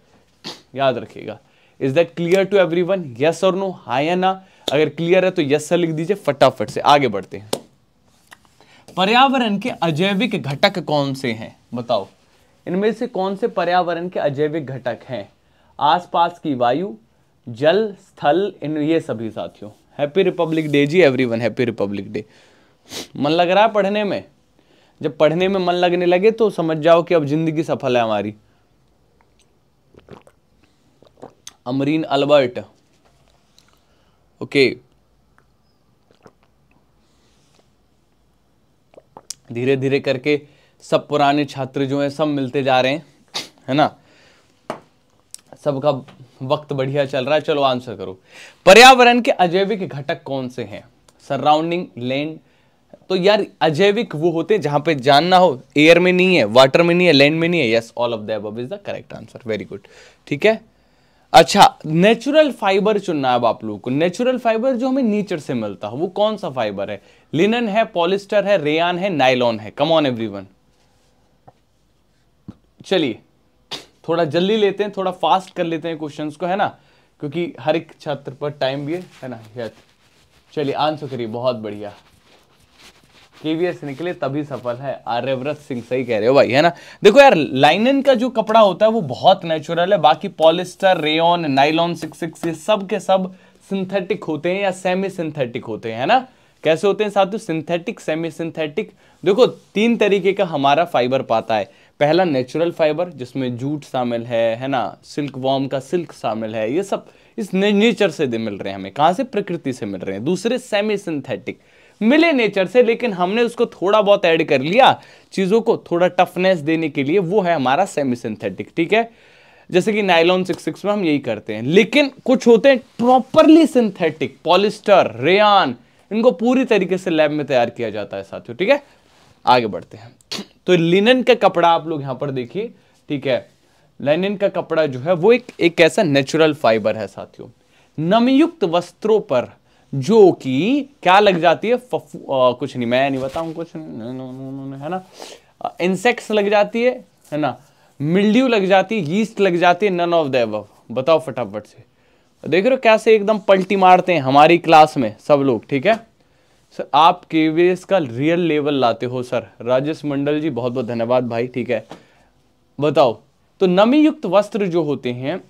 याद रखिएगा is that clear to everyone yes और नो हाई ना अगर क्लियर है तो यस सर लिख दीजिए फटाफट से आगे बढ़ते हैं पर्यावरण के अजैविक घटक कौन से हैं बताओ इनमें से कौन से पर्यावरण के अजैविक घटक हैं आसपास की वायु जल स्थल इन ये सभी साथियों हैप्पी रिपब्लिक डे जी वन हैप्पी रिपब्लिक डे मन लग रहा है पढ़ने में जब पढ़ने में मन लगने लगे तो समझ जाओ कि अब जिंदगी सफल है हमारी अमरीन अल्बर्ट ओके okay. धीरे धीरे करके सब पुराने छात्र जो हैं सब मिलते जा रहे हैं है ना सबका वक्त बढ़िया चल रहा है चलो आंसर करो पर्यावरण के अजैविक घटक कौन से हैं सराउंडिंग लैंड तो यार अजैविक वो होते हैं जहां पे जानना हो एयर में नहीं है वाटर में नहीं है लैंड में नहीं है yes all of the the correct answer very good ठीक है अच्छा नेचुरल फाइबर चुनना है अब आप लोगों को नेचुरल फाइबर जो हमें नेचर से मिलता है वो कौन सा फाइबर है लिनन है पॉलिस्टर है रेयान है नाइलॉन है कम ऑन एवरीवन चलिए थोड़ा जल्दी लेते हैं थोड़ा फास्ट कर लेते हैं क्वेश्चंस को है ना क्योंकि हर एक छात्र पर टाइम भी है ना चलिए आंसर करिए बहुत बढ़िया केवीएस निकले तभी सफल है आर्यव्रत सिंह सही कह रहे हो भाई है ना देखो यार लाइनन का जो कपड़ा होता है वो बहुत नेचुरल है बाकी polyester rayon nylon six six ये सब के सब सिंथेटिक होते हैं या सेमी सिंथेटिक होते हैं है ना कैसे होते हैं साथियों सिंथेटिक सेमी सिंथेटिक देखो तीन तरीके का हमारा फाइबर पाता है पहला नेचुरल फाइबर जिसमें जूट शामिल है है ना सिल्क वॉर्म का सिल्क शामिल है ये सब इस नेचर से मिल रहे हैं हमें कहाँ से प्रकृति से मिल रहे हैं दूसरे सेमी सिंथेटिक मिले नेचर से लेकिन हमने उसको थोड़ा बहुत ऐड कर लिया चीज़ों को थोड़ा टफनेस देने के लिए वो है हमारा सेमी सिंथेटिक ठीक है जैसे कि नाइलॉन सिक्स सिक्स में हम यही करते हैं लेकिन कुछ होते हैं प्रॉपरली सिंथेटिक पॉलिस्टर रेयान इनको पूरी तरीके से लैब में तैयार किया जाता है साथियों ठीक है आगे बढ़ते हैं तो लिनन का कपड़ा आप लोग यहां पर देखिए ठीक है लेनिन का कपड़ा जो है वो एक एक ऐसा नेचुरल फाइबर है साथियों नमयुक्त वस्त्रों पर जो कि क्या लग जाती है फफू आ, कुछ नहीं मैं नहीं बताऊं कुछ है ना इंसेक्ट्स लग जाती है है ना मिल्ड्यू लग जाती है यीस्ट लग जाती है नन ऑफ द बताओ फटाफट से देख रहे हो कैसे एकदम पलटी मारते हैं हमारी क्लास में सब लोग ठीक है सर आप केवीएस का रियल लेवल लाते हो सर राजेश मंडल जी बहुत बहुत धन्यवाद भाई ठीक है बताओ तो नमी युक्त वस्त्र जो होते हैं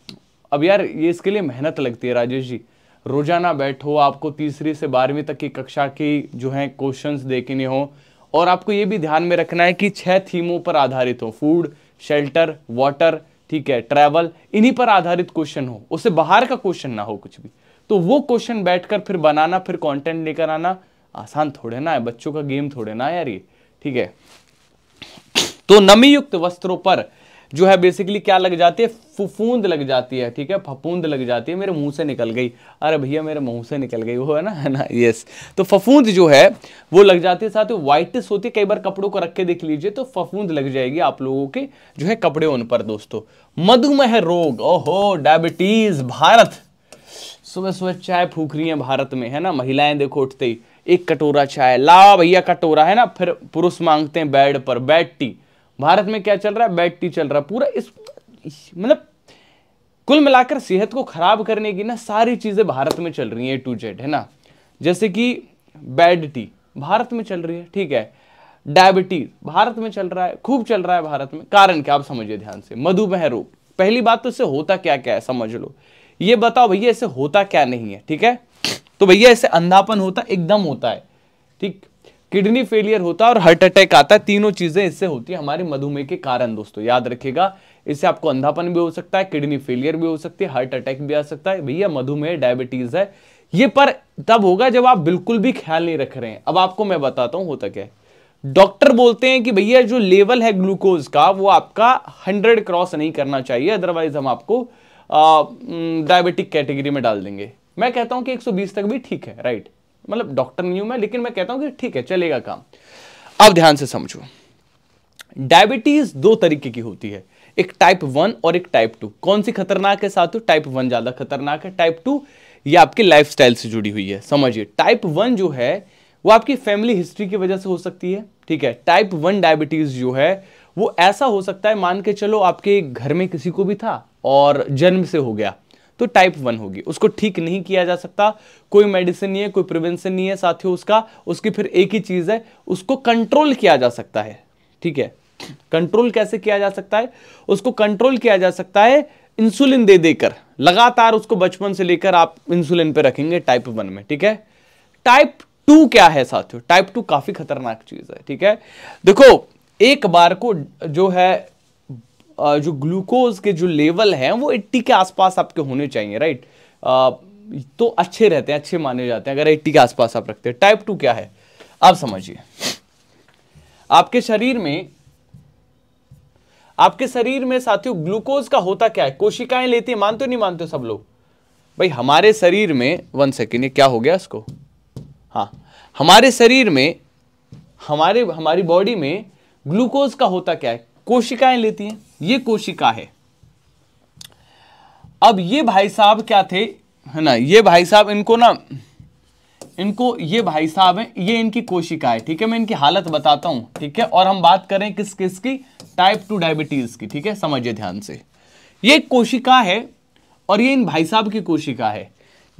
अब यार ये इसके लिए मेहनत लगती है राजेश जी रोजाना बैठो आपको तीसरी से बारहवीं तक की कक्षा की जो है क्वेश्चंस देखने हो और आपको ये भी ध्यान में रखना है कि छह थीमों पर आधारित हो फूड शेल्टर वाटर ठीक है ट्रैवल इन्हीं पर आधारित क्वेश्चन हो उससे बाहर का क्वेश्चन ना हो कुछ भी तो वो क्वेश्चन बैठकर फिर बनाना फिर कंटेंट लेकर आना आसान थोड़े ना है बच्चों का गेम थोड़े ना यार ये ठीक है तो नमी युक्त वस्त्रों पर जो है बेसिकली क्या लग जाती है फफूंद लग जाती है ठीक है फफूंद लग जाती है मेरे मुंह से निकल गई अरे भैया मेरे मुंह से निकल गई वो है ना है ना यस तो फफूंद जो है वो लग जाती है साथ ही वाइटिस होती है कई बार कपड़ों को रख के देख लीजिए तो फफूंद लग जाएगी आप लोगों के जो है कपड़े उन पर दोस्तों मधुमेह रोग ओहो डायबिटीज भारत सुबह सुबह चाय फूक रही है भारत में है ना महिलाएं देखो उठते ही एक कटोरा चाय ला भैया कटोरा है ना फिर पुरुष मांगते हैं बेड पर बेड टी भारत में क्या चल रहा है बैड टी चल रहा है पूरा इस मतलब कुल मिलाकर सेहत को खराब करने की ना सारी चीज़ें भारत में चल रही हैं टू जेड है ना जैसे कि बैड टी भारत में चल रही है ठीक है डायबिटीज भारत में चल रहा है खूब चल रहा है भारत में कारण क्या आप समझिए ध्यान से मधुमेह रोग पहली बात तो इससे होता क्या क्या है समझ लो ये बताओ भैया इसे होता क्या नहीं है ठीक है तो भैया इसे अंधापन होता एकदम होता है ठीक किडनी फेलियर होता है और हार्ट अटैक आता है तीनों चीजें इससे होती है हमारे मधुमेह के कारण दोस्तों याद रखिएगा इससे आपको अंधापन भी हो सकता है किडनी फेलियर भी हो सकती है हार्ट अटैक भी आ सकता है भैया मधुमेह डायबिटीज है ये पर तब होगा जब आप बिल्कुल भी ख्याल नहीं रख रहे हैं अब आपको मैं बताता हूं होता क्या है डॉक्टर बोलते हैं कि भैया जो लेवल है ग्लूकोज का वो आपका हंड्रेड क्रॉस नहीं करना चाहिए अदरवाइज हम आपको डायबिटिक कैटेगरी में डाल देंगे मैं कहता हूं कि 120 तक भी ठीक है राइट मतलब डॉक्टर नहीं हूं मैं लेकिन मैं कहता हूं कि ठीक है चलेगा काम अब ध्यान से समझो डायबिटीज दो तरीके की होती है एक टाइप वन और एक टाइप टू कौन सी खतरनाक है साथ टाइप वन ज्यादा खतरनाक है टाइप टू यह आपके लाइफ से जुड़ी हुई है समझिए टाइप वन जो है वो आपकी फैमिली हिस्ट्री की वजह से हो सकती है ठीक है टाइप वन डायबिटीज जो है वो ऐसा हो सकता है मान के चलो आपके घर में किसी को भी था और जन्म से हो गया तो टाइप वन होगी उसको ठीक नहीं किया जा सकता कोई मेडिसिन नहीं है कोई प्रिवेंशन नहीं है साथियों उसका उसकी फिर एक ही चीज़ है उसको कंट्रोल किया जा सकता है ठीक है कंट्रोल कैसे किया जा सकता है उसको कंट्रोल किया जा सकता है इंसुलिन दे देकर लगातार उसको बचपन से लेकर आप इंसुलिन पे रखेंगे टाइप वन में ठीक है टाइप टू क्या है साथियों टाइप टू काफी खतरनाक चीज है ठीक है देखो एक बार को जो है जो ग्लूकोज के जो लेवल हैं वो 80 के आसपास आपके होने चाहिए राइट तो अच्छे रहते हैं अच्छे माने जाते हैं अगर 80 के आसपास आप रखते हैं टाइप टू क्या है आप समझिए आपके शरीर में आपके शरीर में साथियों ग्लूकोज का होता क्या है कोशिकाएं लेती है मानते नहीं मानते सब लोग भाई हमारे शरीर में वन सेकेंड ये क्या हो गया इसको हाँ हमारे शरीर में हमारे हमारी बॉडी में ग्लूकोज का होता क्या है कोशिकाएं लेती हैं ये कोशिका है अब ये भाई साहब क्या थे है ना ये भाई साहब इनको ना इनको ये भाई साहब हैं ये इनकी कोशिका है ठीक है मैं इनकी हालत बताता हूं ठीक है और हम बात करें किस किस की टाइप टू डायबिटीज़ की ठीक है समझिए ध्यान से ये कोशिका है और ये इन भाई साहब की कोशिका है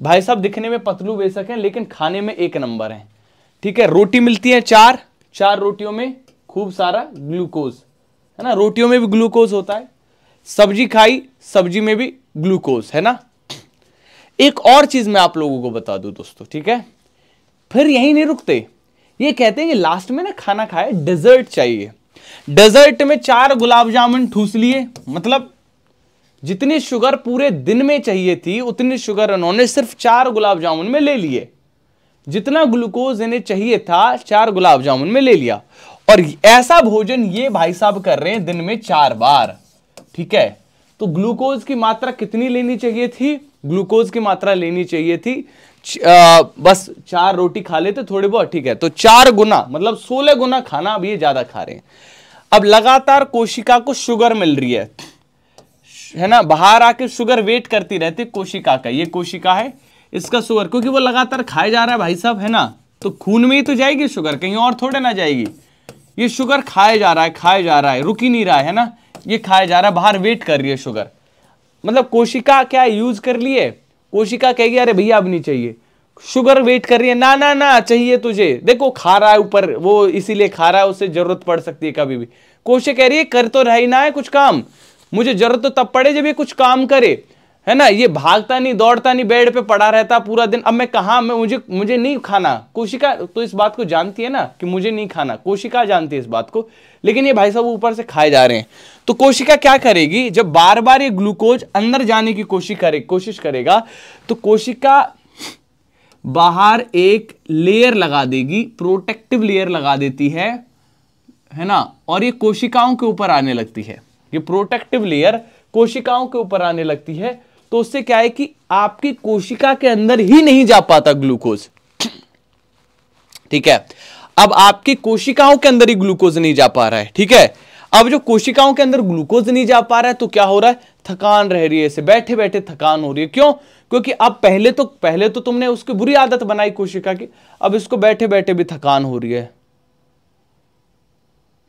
भाई साहब दिखने में पतलू बेसक है लेकिन खाने में एक नंबर है ठीक है रोटी मिलती है चार चार रोटियों में खूब सारा ग्लूकोज है ना रोटियों में भी ग्लूकोज होता है सब्जी खाई सब्जी में भी ग्लूकोज है ना एक और चीज मैं आप लोगों को बता दू दोस्तों ठीक है फिर यही नहीं रुकते ये कहते हैं कि लास्ट में ना खाना खाए डेजर्ट चाहिए डेजर्ट में चार गुलाब जामुन ठूस लिए मतलब जितनी शुगर पूरे दिन में चाहिए थी उतनी शुगर उन्होंने सिर्फ चार गुलाब जामुन में ले लिए जितना ग्लूकोज इन्हें चाहिए था चार गुलाब जामुन में ले लिया और ऐसा भोजन ये भाई साहब कर रहे हैं दिन में चार बार ठीक है तो ग्लूकोज की मात्रा कितनी लेनी चाहिए थी ग्लूकोज की मात्रा लेनी चाहिए थी आ, बस चार रोटी खा लेते थोड़े बहुत ठीक है तो चार गुना मतलब सोलह गुना खाना अब ये ज्यादा खा रहे हैं अब लगातार कोशिका को शुगर मिल रही है है ना बाहर आके शुगर वेट करती रहती कोशिका का ये कोशिका है इसका शुगर क्योंकि वो लगातार खाया जा रहा है भाई साहब है ना तो खून में ही तो जाएगी शुगर कहीं और थोड़े ना जाएगी ये शुगर खाया जा रहा है खाया जा रहा है रुक ही नहीं रहा है ना ये खाया जा रहा है बाहर वेट कर रही है शुगर मतलब कोशिका क्या यूज कर लिए कोशिका कहेगी अरे भैया अब नहीं चाहिए शुगर वेट कर रही है ना ना ना चाहिए तुझे देखो खा रहा है ऊपर वो इसीलिए खा रहा है उसे जरूरत पड़ सकती है कभी भी कोशिका कह रही है कर तो रही ना है कुछ काम मुझे जरूरत तो तब पड़े जब ये कुछ काम करे है ना ये भागता नहीं दौड़ता नहीं बेड पे पड़ा रहता पूरा दिन अब मैं कहा मैं मुझे मुझे नहीं खाना कोशिका तो इस बात को जानती है ना कि मुझे नहीं खाना कोशिका जानती है इस बात को लेकिन ये भाई साहब ऊपर से खाए जा रहे हैं तो कोशिका क्या करेगी जब बार बार ये ग्लूकोज अंदर जाने की कोशिश करे कोशिश करेगा तो कोशिका बाहर एक लेयर लगा देगी प्रोटेक्टिव लेयर लगा देती है है ना और ये कोशिकाओं के ऊपर आने लगती है ये प्रोटेक्टिव लेयर कोशिकाओं के ऊपर आने लगती है तो उससे क्या है कि आपकी कोशिका के अंदर ही नहीं जा पाता ग्लूकोज ठीक है अब आपकी कोशिकाओं के अंदर ही ग्लूकोज नहीं जा पा रहा है ठीक है अब जो कोशिकाओं के अंदर ग्लूकोज नहीं जा पा रहा है तो क्या हो रहा है थकान रह रही है इसे बैठे बैठे थकान हो रही है क्यों क्योंकि अब पहले तो पहले तो तुमने उसकी बुरी आदत बनाई कोशिका की अब इसको बैठे बैठे भी थकान हो रही है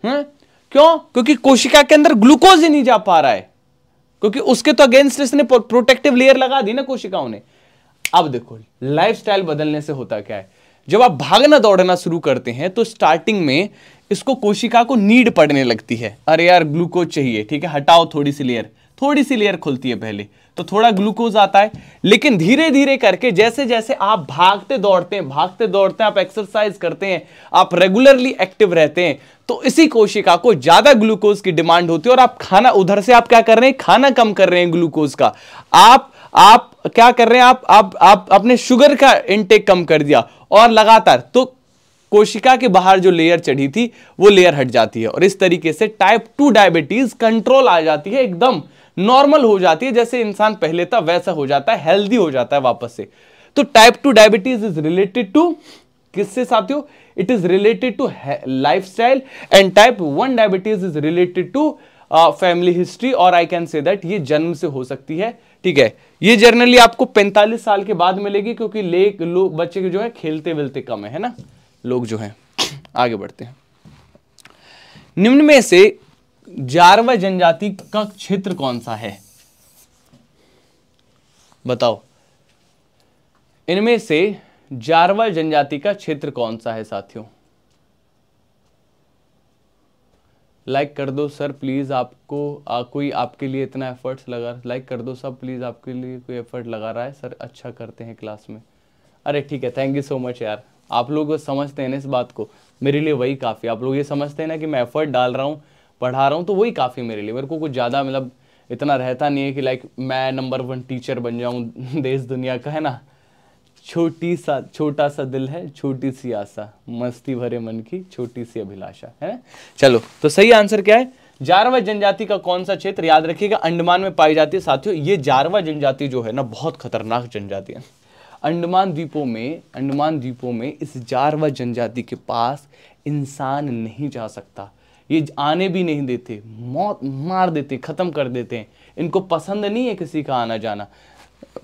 हुँ? हम्म? क्यों क्योंकि कोशिका के अंदर ग्लूकोज ही नहीं जा पा रहा है क्योंकि उसके तो अगेंस्ट इसने प्रोटेक्टिव लेयर लगा दी ना कोशिकाओं ने अब देखो लाइफस्टाइल बदलने से होता क्या है जब आप भागना दौड़ना शुरू करते हैं तो स्टार्टिंग में इसको कोशिका को नीड पड़ने लगती है अरे यार ग्लूकोज चाहिए ठीक है हटाओ थोड़ी सी लेयर थोड़ी सी लेयर खुलती है पहले तो थोड़ा ग्लूकोज आता है लेकिन धीरे धीरे करके जैसे जैसे आप भागते दौड़ते हैं भागते दौड़ते हैं आप एक्सरसाइज करते हैं आप रेगुलरली एक्टिव रहते हैं तो इसी कोशिका को ज्यादा ग्लूकोज की डिमांड होती है और आप खाना उधर से आप क्या कर रहे हैं खाना कम कर रहे हैं ग्लूकोज का आप आप क्या कर रहे हैं आप आप आप अपने शुगर का इनटेक कम कर दिया और लगातार तो कोशिका के बाहर जो लेयर चढ़ी थी वो लेयर हट जाती है और इस तरीके से टाइप टू डायबिटीज कंट्रोल आ जाती है एकदम नॉर्मल हो जाती है जैसे इंसान पहले था वैसा हो जाता है हेल्दी हो जाता है वापस से तो type two diabetes is related to किससे साथियों it is related to lifestyle and type one diabetes is related to family history और आई कैन से दैट ये जन्म से हो सकती है ठीक है ये जर्नली आपको 45 साल के बाद मिलेगी क्योंकि लेक लोग बच्चे के जो है खेलते वेलते कम है, है ना लोग जो है आगे बढ़ते हैं निम्न में से जारवा जनजाति का क्षेत्र कौन सा है बताओ इनमें से जारवा जनजाति का क्षेत्र कौन सा है साथियों लाइक कर दो सर प्लीज़ आपको आ, कोई आपके लिए इतना एफर्ट्स लगा लाइक कर दो सब प्लीज़ आपके लिए कोई एफर्ट लगा रहा है सर अच्छा करते हैं क्लास में अरे ठीक है थैंक यू सो मच यार आप लोग समझते हैं ना इस बात को मेरे लिए वही काफ़ी आप लोग ये समझते हैं ना कि मैं एफर्ट डाल रहा हूँ पढ़ा रहा हूँ तो वही काफ़ी मेरे लिए मेरे को कुछ ज़्यादा मतलब इतना रहता नहीं है कि लाइक मैं नंबर वन टीचर बन जाऊँ देश दुनिया का है ना छोटी सा छोटा सा दिल है छोटी सी आशा मस्ती भरे मन की छोटी सी अभिलाषा है चलो तो सही आंसर क्या है जारवा जनजाति का कौन सा क्षेत्र याद रखिएगा अंडमान में पाई जाती है साथियों ये जारवा जनजाति जो है ना बहुत खतरनाक जनजाति है अंडमान द्वीपों में अंडमान द्वीपों में इस जारवा जनजाति के पास इंसान नहीं जा सकता ये आने भी नहीं देते मौत मार देते ख़त्म कर देते हैं इनको पसंद नहीं है किसी का आना जाना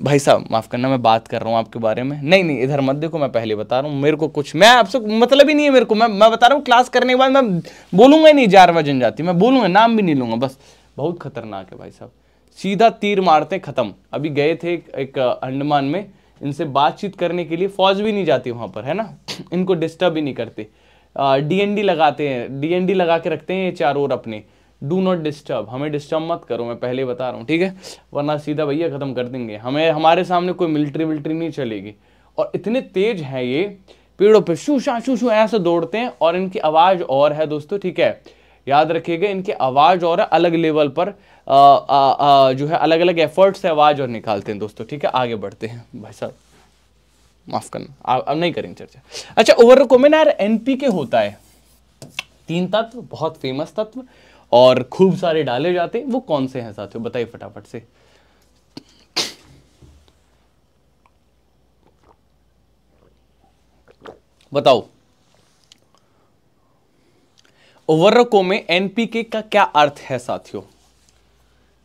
भाई साहब माफ़ करना मैं बात कर रहा हूँ आपके बारे में नहीं नहीं इधर मत देखो मैं पहले बता रहा हूँ मेरे को कुछ मैं आपसे मतलब ही नहीं है मेरे को मैं मैं बता रहा हूँ क्लास करने के बाद मैं बोलूँगा ही नहीं जारवा जनजाति मैं बोलूँगा नाम भी नहीं लूँगा बस बहुत खतरनाक है भाई साहब सीधा तीर मारते ख़त्म अभी गए थे एक, एक अंडमान में इनसे बातचीत करने के लिए फौज भी नहीं जाती वहाँ पर है ना इनको डिस्टर्ब ही नहीं करते डीएनडी लगाते हैं डीएनडी लगा के रखते हैं ये चार ओर अपने डू नॉट डिस्टर्ब हमें डिस्टर्ब मत करो मैं पहले बता रहा हूँ ठीक है वरना सीधा भैया ख़त्म कर देंगे हमें हमारे सामने कोई मिलिट्री विल्ट्री नहीं चलेगी और इतने तेज हैं ये पेड़ों पर शू शा शू शू ऐसे दौड़ते हैं और इनकी आवाज़ और है दोस्तों ठीक है याद रखिएगा इनकी आवाज़ और है अलग लेवल पर आ, आ, आ, जो है अलग अलग एफर्ट्स से आवाज़ और निकालते हैं दोस्तों ठीक है आगे बढ़ते हैं भाई साहब माफ करना अब नहीं करेंगे चर्चा अच्छा ओवर कोमेनार के होता है तीन तत्व बहुत फेमस तत्व और खूब सारे डाले जाते हैं वो कौन से हैं साथियों बताइए फटाफट से बताओ उर्वरकों में एनपीके का क्या अर्थ है साथियों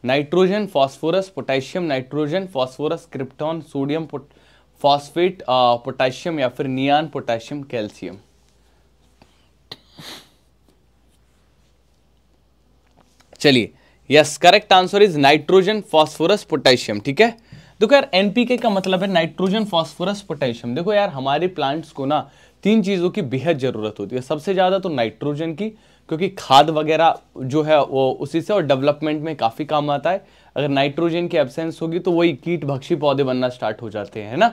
nitrogen phosphorus potassium nitrogen phosphorus krypton sodium pot phosphate potassium या फिर नियान पोटेशियम कैल्शियम चलिए yes correct answer is nitrogen phosphorus potassium ठीक है देखो यार एनपीके का मतलब है नाइट्रोजन फास्फोरस पोटेशियम देखो यार हमारे प्लांट्स को ना तीन चीज़ों की बेहद ज़रूरत होती है सबसे ज़्यादा तो नाइट्रोजन की क्योंकि खाद वगैरह जो है वो उसी से और डेवलपमेंट में काफ़ी काम आता है अगर नाइट्रोजन की एबसेंस होगी तो वही कीट भक्षी पौधे बनना स्टार्ट हो जाते हैं ना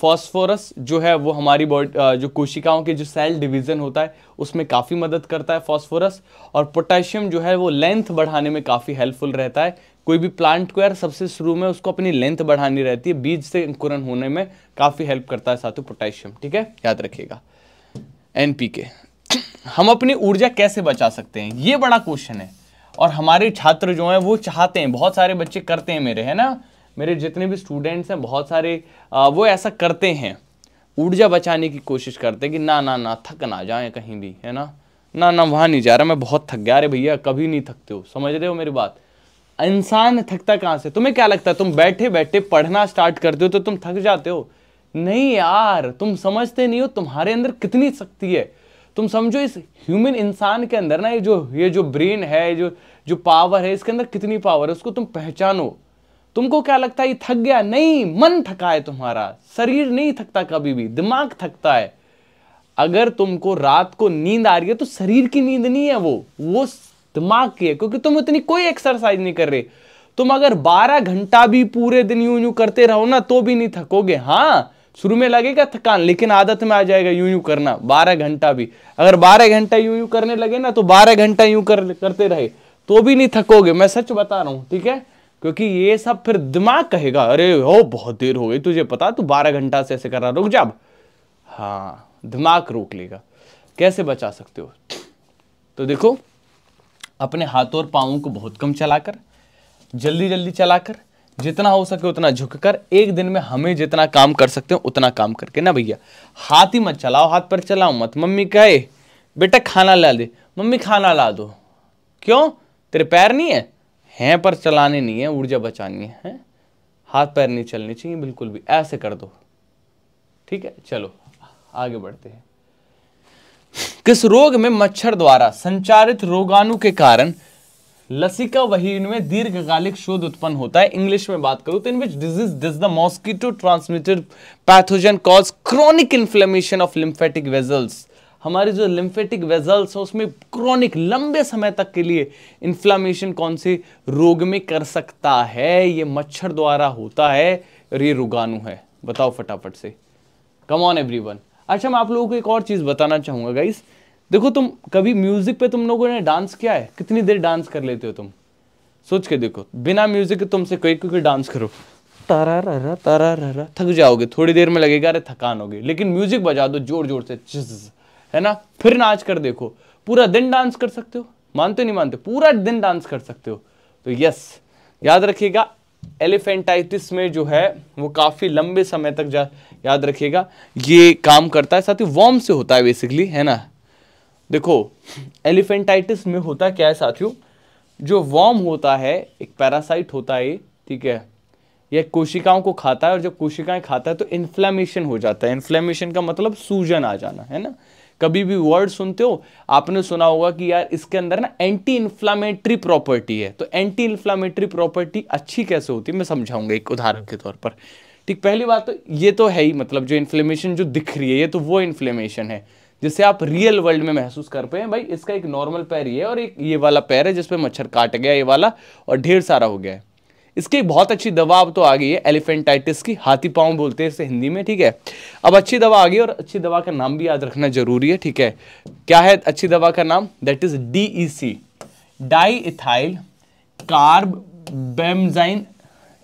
फॉस्फोरस जो है वो हमारी बॉडी जो कोशिकाओं के जो सेल डिवीजन होता है उसमें काफ़ी मदद करता है फॉस्फोरस और पोटेशियम जो है वो लेंथ बढ़ाने में काफ़ी हेल्पफुल रहता है कोई भी प्लांट को यार सबसे शुरू में उसको अपनी लेंथ बढ़ानी रहती है बीज से अंकुरन होने में काफ़ी हेल्प करता है साथ ही पोटेशियम ठीक है याद रखिएगा एन हम अपनी ऊर्जा कैसे बचा सकते हैं ये बड़ा क्वेश्चन है और हमारे छात्र जो हैं वो चाहते हैं बहुत सारे बच्चे करते हैं मेरे है ना मेरे जितने भी स्टूडेंट्स हैं बहुत सारे आ, वो ऐसा करते हैं ऊर्जा बचाने की कोशिश करते हैं कि ना ना ना थक ना जाए कहीं भी है ना ना ना वहाँ नहीं जा रहा मैं बहुत थक गया अरे भैया कभी नहीं थकते हो समझ रहे हो मेरी बात इंसान थकता कहाँ से तुम्हें क्या लगता है तुम बैठे बैठे पढ़ना स्टार्ट करते हो तो तुम थक जाते हो नहीं यार तुम समझते नहीं हो तुम्हारे अंदर कितनी शक्ति है तुम समझो इस ह्यूमन इंसान के अंदर ना ये जो ये जो ब्रेन है जो जो पावर है इसके अंदर कितनी पावर है उसको तुम पहचानो तुमको क्या लगता है ये थक गया नहीं मन थका है तुम्हारा शरीर नहीं थकता कभी भी दिमाग थकता है अगर तुमको रात को नींद आ रही है तो शरीर की नींद नहीं है वो वो दिमाग की है क्योंकि तुम इतनी कोई एक्सरसाइज नहीं कर रहे तुम अगर 12 घंटा भी पूरे दिन यूं यूं करते रहो ना तो भी नहीं थकोगे हाँ शुरू में लगेगा थकान लेकिन आदत में आ जाएगा यूं यूं करना बारह घंटा भी अगर बारह घंटा यूं यूं करने लगे ना तो बारह घंटा यूं कर करते रहे तो भी नहीं थकोगे मैं सच बता रहा हूँ ठीक है क्योंकि ये सब फिर दिमाग कहेगा अरे हो बहुत देर हो गई तुझे पता तू बारह घंटा से ऐसे कर रहा रुक जा हाँ दिमाग रोक लेगा कैसे बचा सकते हो तो देखो अपने हाथों और पाओं को बहुत कम चलाकर जल्दी जल्दी चलाकर जितना हो सके उतना झुककर एक दिन में हमें जितना काम कर सकते हैं उतना काम करके ना भैया हाथ ही मत चलाओ हाथ पर चलाओ मत मम्मी कहे बेटा खाना ला दे मम्मी खाना ला दो क्यों तेरे पैर नहीं है हैं पर चलाने नहीं है ऊर्जा बचानी है, है? हाथ पैर नहीं चलने चाहिए बिल्कुल भी ऐसे कर दो ठीक है चलो आगे बढ़ते हैं किस रोग में मच्छर द्वारा संचारित रोगाणु के कारण लसिका वहीन में दीर्घकालिक शोध उत्पन्न होता है इंग्लिश में बात करूं तो in which disease does the mosquito transmitted pathogen cause chronic inflammation of lymphatic vessels हमारे जो लिम्फेटिक वेजल्स हैं उसमें क्रॉनिक लंबे समय तक के लिए इन्फ्लामेशन कौन से रोग में कर सकता है ये मच्छर द्वारा होता है और ये रोगाणु है बताओ फटाफट से कम ऑन एवरीवन अच्छा मैं आप लोगों को एक और चीज़ बताना चाहूँगा गाइस देखो तुम कभी म्यूजिक पे तुम लोगों ने डांस किया है कितनी देर डांस कर लेते हो तुम सोच के देखो बिना म्यूजिक के तुमसे कोई क्योंकि डांस करो तारा रा तारा रा थक जाओगे थोड़ी देर में लगेगा अरे थकान होगी लेकिन म्यूजिक बजा दो जोर जोर से चिज है ना फिर नाच कर देखो पूरा दिन डांस कर सकते हो मानते नहीं मानते पूरा दिन डांस कर सकते हो तो यस याद रखिएगा एलिफेंटाइटिस में जो है वो काफ़ी लंबे समय तक याद रखिएगा ये काम करता है साथ ही वॉर्म से होता है बेसिकली है ना देखो एलिफेंटाइटिस में होता क्या है साथियों जो वॉर्म होता है एक पैरासाइट होता है ठीक है यह कोशिकाओं को खाता है और जब कोशिकाएं खाता है तो इन्फ्लेमेशन हो जाता है इन्फ्लेमेशन का मतलब सूजन आ जाना है ना कभी भी वर्ड सुनते हो आपने सुना होगा कि यार इसके अंदर ना एंटी इन्फ्लामेटरी प्रॉपर्टी है तो एंटी इन्फ्लामेटरी प्रॉपर्टी अच्छी कैसे होती है मैं समझाऊंगा एक उदाहरण के तौर पर ठीक पहली बात तो ये तो है ही मतलब जो इन्फ्लेमेशन जो दिख रही है ये तो वो इन्फ्लेमेशन है जिसे आप रियल वर्ल्ड में महसूस कर पे भाई इसका एक नॉर्मल पैर ये है और एक ये वाला पैर है जिसपे मच्छर काट गया ये वाला और ढेर सारा हो गया है इसकी बहुत अच्छी दवा अब तो आ गई है एलिफेंटाइटिस की हाथी पाँव बोलते हैं इसे हिंदी में ठीक है अब अच्छी दवा आ गई और अच्छी दवा का नाम भी याद रखना जरूरी है ठीक है क्या है अच्छी दवा का नाम that is D E C diethyl carb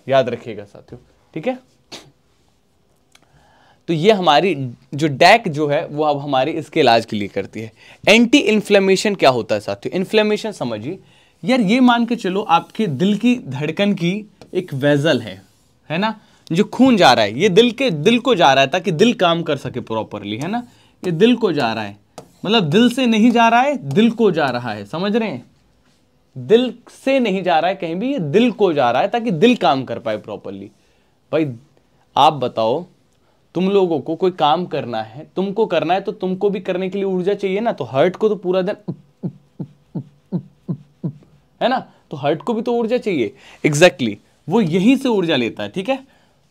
याद रखिएगा साथियों ठीक है तो ये हमारी जो डैक जो है वो अब हमारे इसके इलाज के लिए करती है एंटी इन्फ्लेमेशन क्या होता है साथियों इन्फ्लेमेशन समझिए यार ये मान के चलो आपके दिल की धड़कन की एक वेजल है है ना जो खून जा रहा है ये दिल के दिल को जा रहा है ताकि दिल काम कर सके प्रॉपरली है ना ये दिल को जा रहा है मतलब दिल से नहीं जा रहा है दिल को जा रहा है समझ रहे हैं दिल से नहीं जा रहा है कहीं भी ये दिल को जा रहा है ताकि दिल काम कर पाए प्रॉपरली भाई आप बताओ तुम लोगों को कोई काम करना है तुमको करना है तो तुमको भी करने के लिए ऊर्जा चाहिए ना तो हर्ट को तो पूरा दिन है ना तो हर्ट को भी तो ऊर्जा चाहिए एग्जैक्टली exactly. वो यहीं से ऊर्जा लेता है ठीक है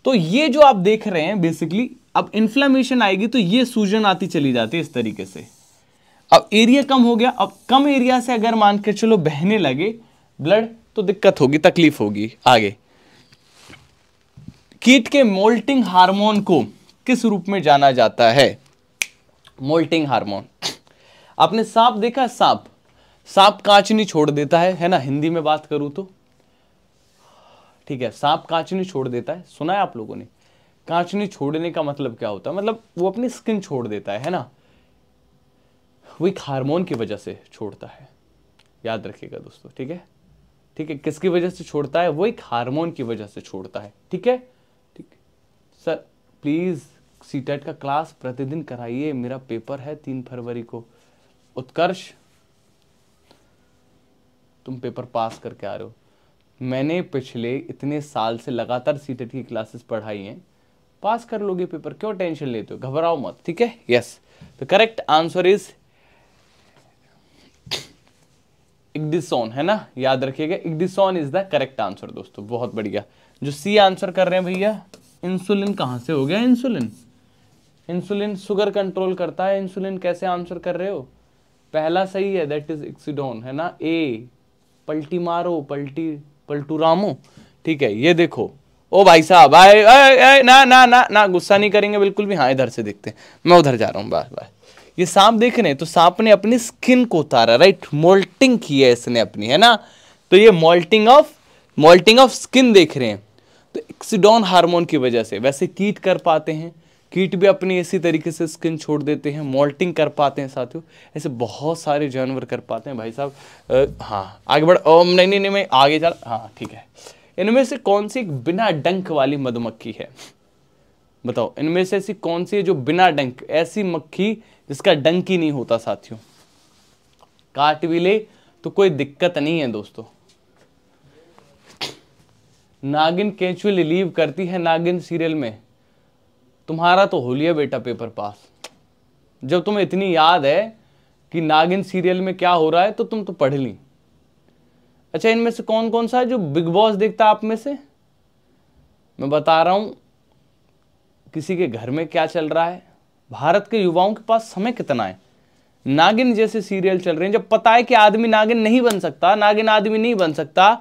तो ये जो आप देख रहे हैं बेसिकली अब इन्फ्लामेशन आएगी तो ये सूजन आती चली जाती है इस तरीके से अब एरिया कम हो गया अब कम एरिया से अगर मान के चलो बहने लगे ब्लड तो दिक्कत होगी तकलीफ होगी आगे कीट के मोल्टिंग हार्मोन को किस रूप में जाना जाता है मोल्टिंग हार्मोन आपने सांप देखा सांप सांप कांच नहीं छोड़ देता है है ना हिंदी में बात करूं तो ठीक है सांप कांच नहीं छोड़ देता है सुना है आप लोगों ने कांचनी छोड़ने का मतलब क्या होता है मतलब वो अपनी स्किन छोड़ देता है है ना वो एक हार्मोन की वजह से छोड़ता है याद रखिएगा दोस्तों ठीक है ठीक है किसकी वजह से छोड़ता है वो एक हार्मोन की वजह से छोड़ता है ठीक है ठीक सर प्लीज़ सी e का क्लास प्रतिदिन कराइए मेरा पेपर है तीन फरवरी को उत्कर्ष तुम पेपर पास करके आ रहे हो मैंने पिछले इतने साल से लगातार सी e की क्लासेस पढ़ाई हैं पास कर लोगे पेपर क्यों टेंशन लेते हो घबराओ मत ठीक है yes the correct answer is ecdysone है ना याद रखिएगा ecdysone is the correct answer दोस्तों बहुत बढ़िया जो सी आंसर कर रहे हैं भैया इंसुलिन कहां से हो गया इंसुलिन इंसुलिन शुगर कंट्रोल करता है इंसुलिन कैसे आंसर कर रहे हो पहला सही है दैट इज एक्सीडोन है ना ए पल्टी मारो पल्टी पलटू रामो ठीक है ये देखो ओ भाई साहब आए, आए, ना ना ना ना गुस्सा नहीं करेंगे बिल्कुल भी हाँ इधर से देखते हैं मैं उधर जा रहा हूँ बार बार ये सांप देख रहे हैं तो सांप ने अपनी स्किन को उतारा राइट मोल्टिंग की है इसने अपनी है ना तो ये moulting of moulting of skin देख रहे हैं तो एक्सीडोन हार्मोन की वजह से वैसे कीट कर पाते हैं कीट भी अपनी इसी तरीके से स्किन छोड़ देते हैं मोल्टिंग कर पाते हैं साथियों ऐसे बहुत सारे जानवर कर पाते हैं भाई साहब हाँ आगे बढ़ ओम नहीं नहीं नहीं मैं आगे जा हाँ ठीक है इनमें से कौन सी बिना डंक वाली मधुमक्खी है बताओ इनमें से ऐसी कौन सी है जो बिना डंक ऐसी मक्खी जिसका डंक ही नहीं होता साथियों काट भी ले तो कोई दिक्कत नहीं है दोस्तों नागिन कैचुअली लीव करती है नागिन सीरियल में तुम्हारा तो हो लिया बेटा पेपर पास जब तुम्हें इतनी याद है कि नागिन सीरियल में क्या हो रहा है तो तुम तो पढ़ ली अच्छा इनमें से कौन कौन सा है जो बिग बॉस देखता आप में से मैं बता रहा हूं किसी के घर में क्या चल रहा है भारत के युवाओं के पास समय कितना है नागिन जैसे सीरियल चल रहे हैं जब पता है कि आदमी नागिन नहीं बन सकता नागिन आदमी नहीं बन सकता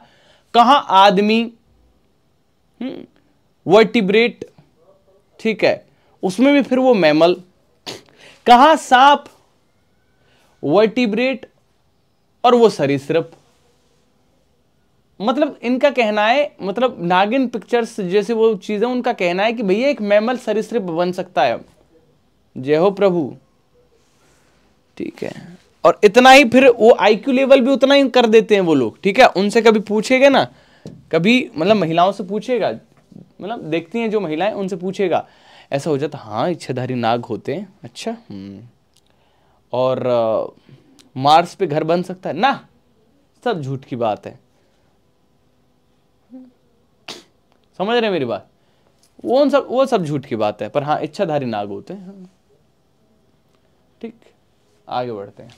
कहा आदमी वर्टिब्रेट हम्म, ठीक है उसमें भी फिर वो मैमल कहा सांप वर्टिब्रेट और वो सरीसृप मतलब इनका कहना है मतलब नागिन पिक्चर्स जैसे वो चीज़ें उनका कहना है कि भैया एक मैमल सरीसृप बन सकता है जय हो प्रभु ठीक है और इतना ही फिर वो आईक्यू लेवल भी उतना ही कर देते हैं वो लोग ठीक है उनसे कभी पूछेगा ना कभी मतलब महिलाओं से पूछेगा मतलब देखती हैं जो महिलाएं उनसे पूछेगा ऐसा हो जाता हाँ इच्छाधारी नाग होते हैं अच्छा हम्म। और आ, मार्स पे घर बन सकता है ना सब झूठ की बात है समझ रहे हैं मेरी बात वो उन सब वो सब झूठ की बात है पर हाँ इच्छाधारी नाग होते हैं ठीक आगे बढ़ते हैं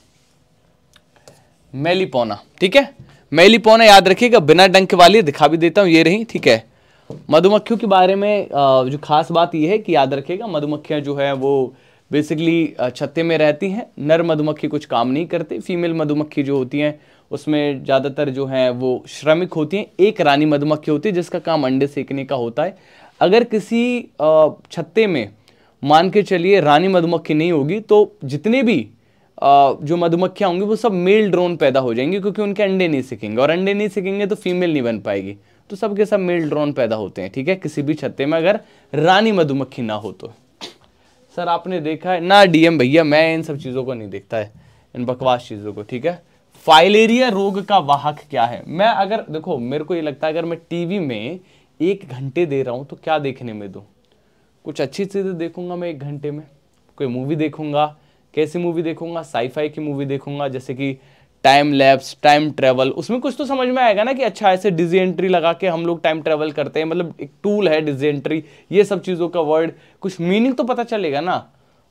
पौना ठीक है मैली पौना याद रखिएगा बिना डंक वाली दिखा भी देता हूं ये रही ठीक है मधुमक्खियों के बारे में जो खास बात यह है कि याद रखेगा मधुमक्खियाँ जो है वो बेसिकली छत्ते में रहती हैं नर मधुमक्खी कुछ काम नहीं करते फीमेल मधुमक्खी जो होती हैं उसमें ज़्यादातर जो हैं वो श्रमिक होती हैं एक रानी मधुमक्खी होती है जिसका काम अंडे सेकने का होता है अगर किसी छत्ते में मान के चलिए रानी मधुमक्खी नहीं होगी तो जितने भी जो मधुमक्खियाँ होंगी वो सब मेल ड्रोन पैदा हो जाएंगी क्योंकि उनके अंडे नहीं सीखेंगे और अंडे नहीं सीखेंगे तो फीमेल नहीं बन पाएगी तो सब के सब मेल ड्रोन पैदा होते हैं ठीक है किसी भी छत्ते में अगर रानी मधुमक्खी ना हो तो सर आपने देखा है ना डीएम भैया मैं इन सब चीज़ों को नहीं देखता है इन बकवास चीज़ों को ठीक है फाइलेरिया रोग का वाहक क्या है मैं अगर देखो मेरे को ये लगता है अगर मैं टीवी में एक घंटे दे रहा हूं तो क्या देखने में दो कुछ अच्छी चीज़ें देखूंगा मैं एक घंटे में कोई मूवी देखूंगा कैसी मूवी देखूंगा साईफाई की मूवी देखूंगा जैसे कि टाइम लैब्स टाइम ट्रेवल उसमें कुछ तो समझ में आएगा ना कि अच्छा ऐसे डिजी एंट्री लगा के हम लोग टाइम ट्रेवल करते हैं मतलब एक टूल है डिजी एंट्री ये सब चीज़ों का वर्ड कुछ मीनिंग तो पता चलेगा ना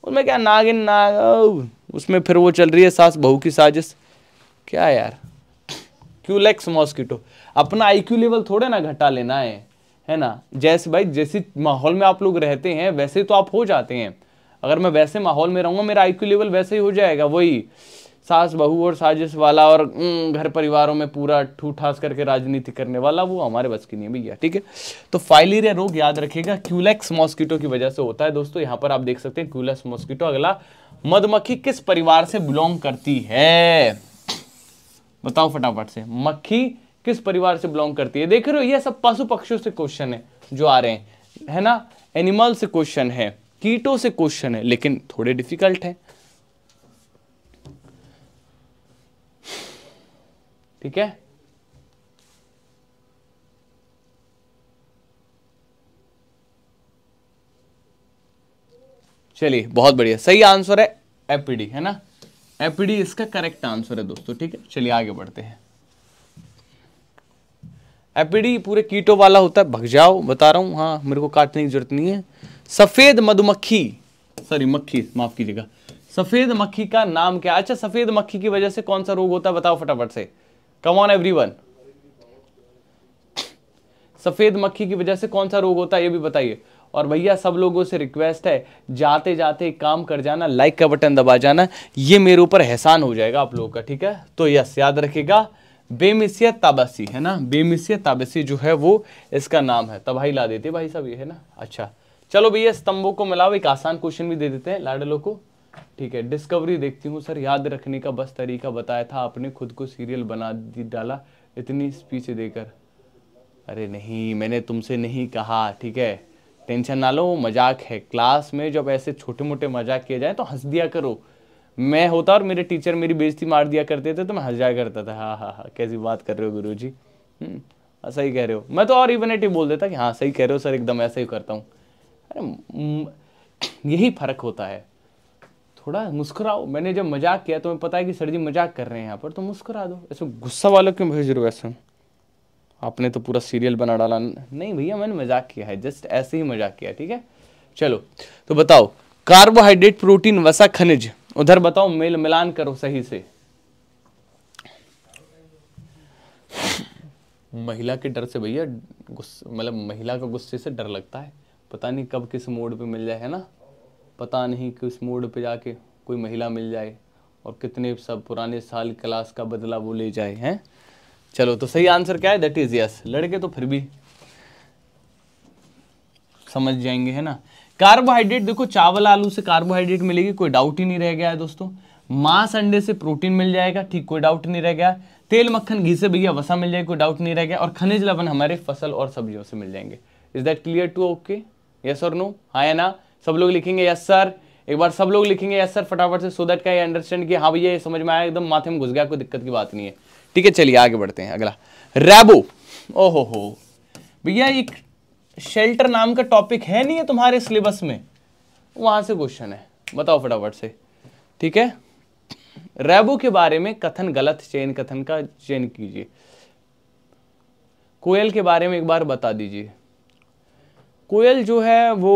उसमें क्या नागिन नाग उसमें फिर वो चल रही है सास बहू की साजिश क्या यार क्यूलेक्स मॉस्किटो अपना आईक्यू लेवल थोड़े ना घटा लेना है है ना जैसे भाई जैसे माहौल में आप लोग रहते हैं वैसे तो आप हो जाते हैं अगर मैं वैसे माहौल में रहूँगा मेरा आईक्यू लेवल वैसे ही हो जाएगा वही सास बहू और साजिश वाला और घर परिवारों में पूरा ठूठास करके राजनीति करने वाला वो हमारे बस की नहीं है भैया ठीक है तो फाइलेरिया रोग याद रखिएगा क्यूलेक्स मॉस्किटो की वजह से होता है दोस्तों यहाँ पर आप देख सकते हैं क्यूलेक्स मॉस्किटो अगला मधुमक्खी किस परिवार से बिलोंग करती है बताओ फटाफट से मक्खी किस परिवार से बिलोंग करती है देख रहे हो यह सब पशु पक्षियों से क्वेश्चन है जो आ रहे हैं है ना एनिमल से क्वेश्चन है कीटों से क्वेश्चन है लेकिन थोड़े डिफिकल्ट है ठीक है चलिए बहुत बढ़िया सही आंसर है एपीडी है ना एपीडी इसका करेक्ट आंसर है दोस्तों ठीक है चलिए आगे बढ़ते हैं एपीडी पूरे कीटो वाला होता है भग जाओ बता रहा हूं हाँ मेरे को काटने की जरूरत नहीं है सफेद मधुमक्खी सॉरी मक्खी माफ कीजिएगा सफेद मक्खी का नाम क्या अच्छा सफेद मक्खी की वजह से कौन सा रोग होता है बताओ फटाफट से कम ऑन एवरीवन सफेद मक्खी की वजह से कौन सा रोग होता है ये भी बताइए और भैया सब लोगों से रिक्वेस्ट है जाते जाते काम कर जाना लाइक का बटन दबा जाना ये मेरे ऊपर एहसान हो जाएगा आप लोगों का ठीक है तो यस याद रखेगा बेमिसिया ताबासी है ना बेमिसिया ताबासी जो है वो इसका नाम है तबाही ला देते भाई सब ये है ना अच्छा चलो भैया स्तंभों को मिलाओ एक आसान क्वेश्चन भी दे देते हैं लाडलो को ठीक है डिस्कवरी देखती हूँ सर याद रखने का बस तरीका बताया था आपने खुद को सीरियल बना डाला इतनी स्पीच देकर अरे नहीं मैंने तुमसे नहीं कहा ठीक है टेंशन ना लो मजाक है क्लास में जब ऐसे छोटे मोटे मजाक किए जाए तो हंस दिया करो मैं होता और मेरे टीचर मेरी बेजती मार दिया करते थे तो मैं हंस जाया करता था हाँ हाँ हाँ कैसी बात कर रहे हो गुरु जी हम्म, हाँ, सही कह रहे हो मैं तो और इवनेटिव बोल देता कि हाँ सही कह रहे हो सर एकदम ऐसा ही करता हूँ अरे यही फ़र्क होता है थोड़ा मुस्कुराओ मैंने जब मजाक किया तो मैं पता है कि सर जी मजाक कर रहे हैं यहाँ पर तो मुस्कुरा दो ऐसे गुस्सा वाले क्यों भेज रहे हो ऐसे आपने तो पूरा सीरियल बना डाला नहीं भैया मैंने मजाक किया है जस्ट ऐसे ही मजाक किया ठीक है चलो तो बताओ कार्बोहाइड्रेट प्रोटीन वसा खनिज उधर बताओ मेल मिलान करो सही से महिला के डर से भैया गुस्सा मतलब महिला का गुस्से से डर लगता है पता नहीं कब किस मोड पे मिल जाए है ना पता नहीं कि उस मोड़ पे जाके कोई महिला मिल जाए और कितने सब पुराने साल क्लास का बदला वो ले जाए हैं चलो तो सही आंसर क्या है दैट इज यस लड़के तो फिर भी समझ जाएंगे है ना कार्बोहाइड्रेट देखो चावल आलू से कार्बोहाइड्रेट मिलेगी कोई डाउट ही नहीं रह गया है दोस्तों मांस अंडे से प्रोटीन मिल जाएगा ठीक कोई डाउट नहीं रह गया तेल मक्खन घी से भैया वसा मिल जाएगा कोई डाउट नहीं रह गया और खनिज लवण हमारे फसल और सब्जियों से मिल जाएंगे is that clear to okay yes और नो हाँ ना सब लोग लिखेंगे यस सर एक बार सब लोग लिखेंगे यस सर फटाफट से सो दैट का ये अंडरस्टैंड कि हाँ भैया ये समझ में आया एकदम माथे में घुस गया कोई दिक्कत की बात नहीं है ठीक है चलिए आगे बढ़ते हैं अगला रैबो ओहो हो भैया एक शेल्टर नाम का टॉपिक है नहीं है तुम्हारे सिलेबस में वहां से क्वेश्चन है बताओ फटाफट से ठीक है रैबो के बारे में कथन गलत चयन कथन का चयन कीजिए कोयल के बारे में एक बार बता दीजिए कोयल जो है वो